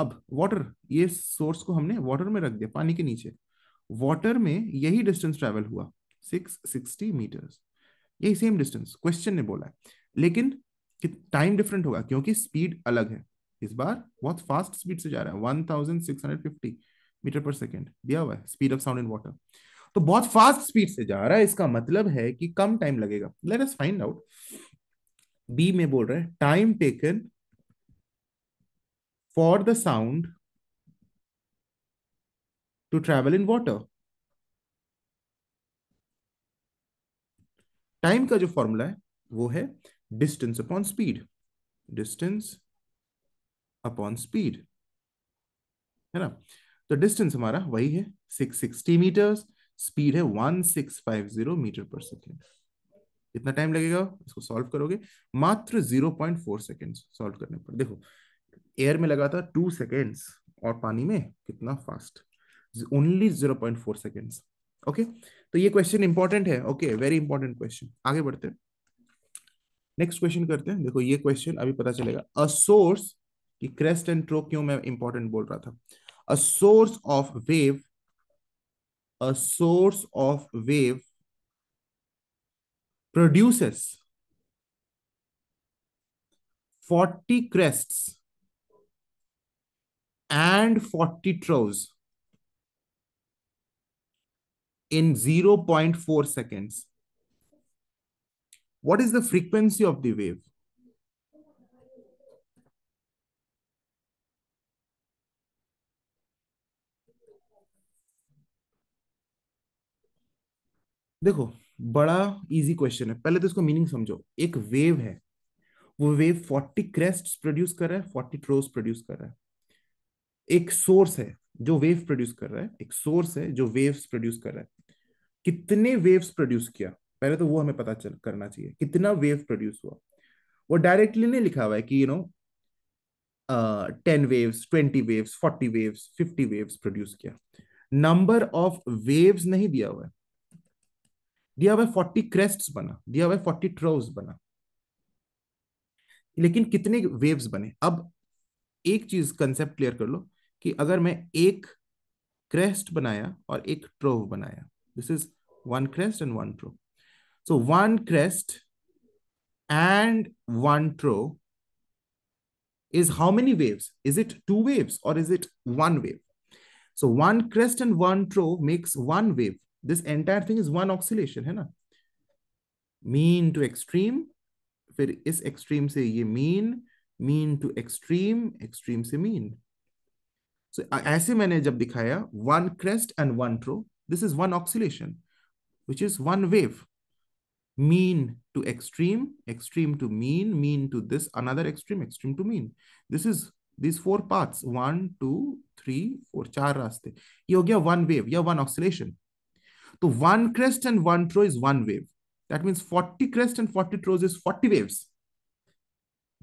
A: अब वाटर ये सोर्स को हमने वाटर में रख दिया पानी के नीचे वाटर में यही डिस्टेंस ट्रेवल हुआ सिक्स सिक्सटी मीटर्स यही सेम डिस्टेंस क्वेश्चन ने बोला है लेकिन टाइम डिफरेंट होगा क्योंकि स्पीड अलग है इस बार बहुत फास्ट स्पीड से जा रहा है one thousand six hundred fifty metre per second दिया हुआ है speed of sound in water तो बहुत फास्ट स्पीड से जा रहा है इसका मतलब है कि कम टाइम लगेगा let us find out B में बोल रहे हैं time taken for the sound to travel in water time का जो फॉर्मूला है वो है distance upon speed distance upon speed है ना तो डिस्टेंस हमारा वही है सिक्स सिक्सटी मीटर्स स्पीड है one six five zero metre per second कितना टाइम लगेगा इसको सॉल्व करोगे मात्र zero point four seconds solve करने पर देखो एयर में लगा था टू सेकेंड्स और पानी में कितना fast only zero point four second okay तो ये क्वेश्चन इंपॉर्टेंट है ओके वेरी इंपॉर्टेंट क्वेश्चन आगे बढ़ते हैं नेक्स्ट क्वेश्चन करते हैं देखो ये क्वेश्चन अभी पता चलेगा अ सोर्स की क्रेस्ट एंड ट्रो क्यों मैं इंपॉर्टेंट बोल रहा था a source of wave a source of wave produces 40 crests and 40 troughs in 0.4 seconds. What is the frequency of the wave? देखो बड़ा इजी क्वेश्चन है पहले तो इसको मीनिंग समझो एक वेव है वो वेव 40 क्रेस्ट प्रोड्यूस कर रहा है 40 ट्रोस प्रोड्यूस कर रहा है एक सोर्स है जो वेव प्रोड्यूस कर रहा है एक सोर्स है जो वेव्स प्रोड्यूस कर रहा है कितने वेव्स प्रोड्यूस किया पहले तो वो हमें पता चल करना चाहिए कितना वेव प्रोड्यूस हुआ वो डायरेक्टली नहीं लिखा हुआ है कि you know ten waves twenty waves forty waves fifty waves produce किया नंबर ऑफ वेव्स नहीं दिया हुआ है दिया हुआ है फोर्टी क्रेस्ट बना दिया हुआ है फोर्टी ट्रोव बना लेकिन कितने वेव्स बने अब एक चीज कंसेप्ट क्लियर कर लो कि अगर मैं एक क्रेस्ट बनाया और एक ट्रोव बनाया this is one crest and one trough so one crest and one trough is how many waves is it two waves और is it one wave so one crest and one trough makes one wave this entire thing is one oscillation है ना mean to extreme फिर इस extreme से ये mean mean to extreme extreme से mean so so, ऐसे मैंने जब दिखाया one crest and one trough this is one oscillation which is one wave mean to extreme extreme to mean mean to this another extreme extreme to mean this is these four paths 1 2 3 four char raste ye ho gaya one wave ya one oscillation तो one crest and one trough is one wave that means 40 crest and 40 troughs is 40 waves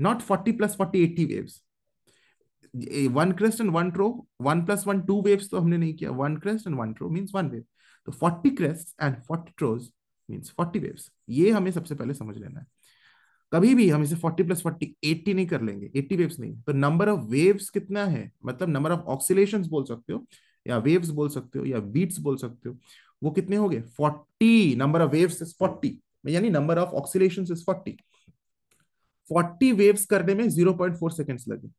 A: not 40 plus 40 80 waves one crest and one trough one plus one two waves तो हमने नहीं किया one crest and one trough means one wave तो forty crest and forty troughs means forty waves ये हमें सबसे पहले समझ लेना है कभी भी हम इसे 40 प्लस 40 80 नहीं कर लेंगे 80 वेव्स नहीं तो नंबर ऑफ वेव्स कितना है मतलब नंबर ऑफ ऑक्सीलेशन बोल सकते हो या वेव्स बोल सकते हो या बीट्स बोल सकते हो वो कितने हो गए 40 नंबर ऑफ वेव्स इज 40 यानी number of oscillation is 40 40 waves करने में 0.4 सेकंड्स लगे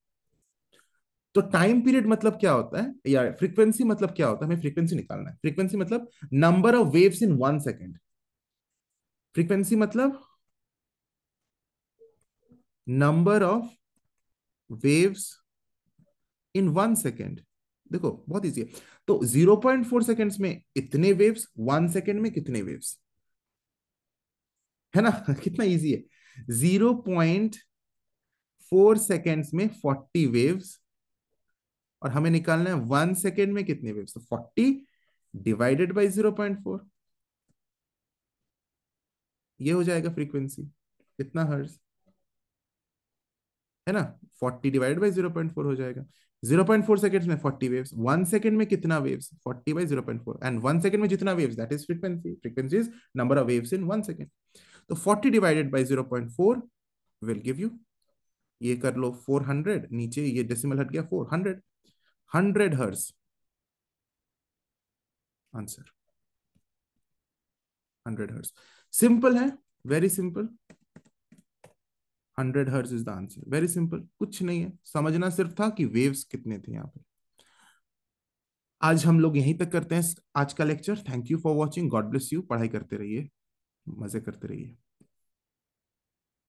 A: तो टाइम पीरियड मतलब क्या होता है या फ्रीक्वेंसी मतलब क्या होता है हमें फ्रीक्वेंसी निकालना है फ्रीक्वेंसी मतलब number of waves in one second frequency मतलब number of waves in one second देखो बहुत इजी है तो 0.4 सेकेंड्स में इतने वेव्स वन सेकेंड में कितने वेव्स है ना कितना इजी है 0.4 सेकेंड्स में 40 वेव्स और हमें निकालना है वन सेकेंड में कितने waves forty divided by zero point four ये हो जाएगा फ्रीक्वेंसी कितना हर्ज है ना forty divide by zero point four हो जाएगा जीरो पॉइंट फोर सेकेंड में फोर्टी वेव्स वन सेकेंड में कितना waves forty by zero point four and one second में जितना waves that is frequency frequency is number of waves in one second तो forty divided by zero point four will give you ये कर लो four hundred नीचे ये decimal हट गया four hundred hundred hertz answer hundred hertz simple है very simple hundred hertz is the answer very simple कुछ नहीं है समझना सिर्फ था कि वेव्स कितने थे यहाँ पर आज हम लोग यहीं तक करते हैं आज का lecture thank you for watching God bless you पढ़ाई करते रहिए मजे करते रहिए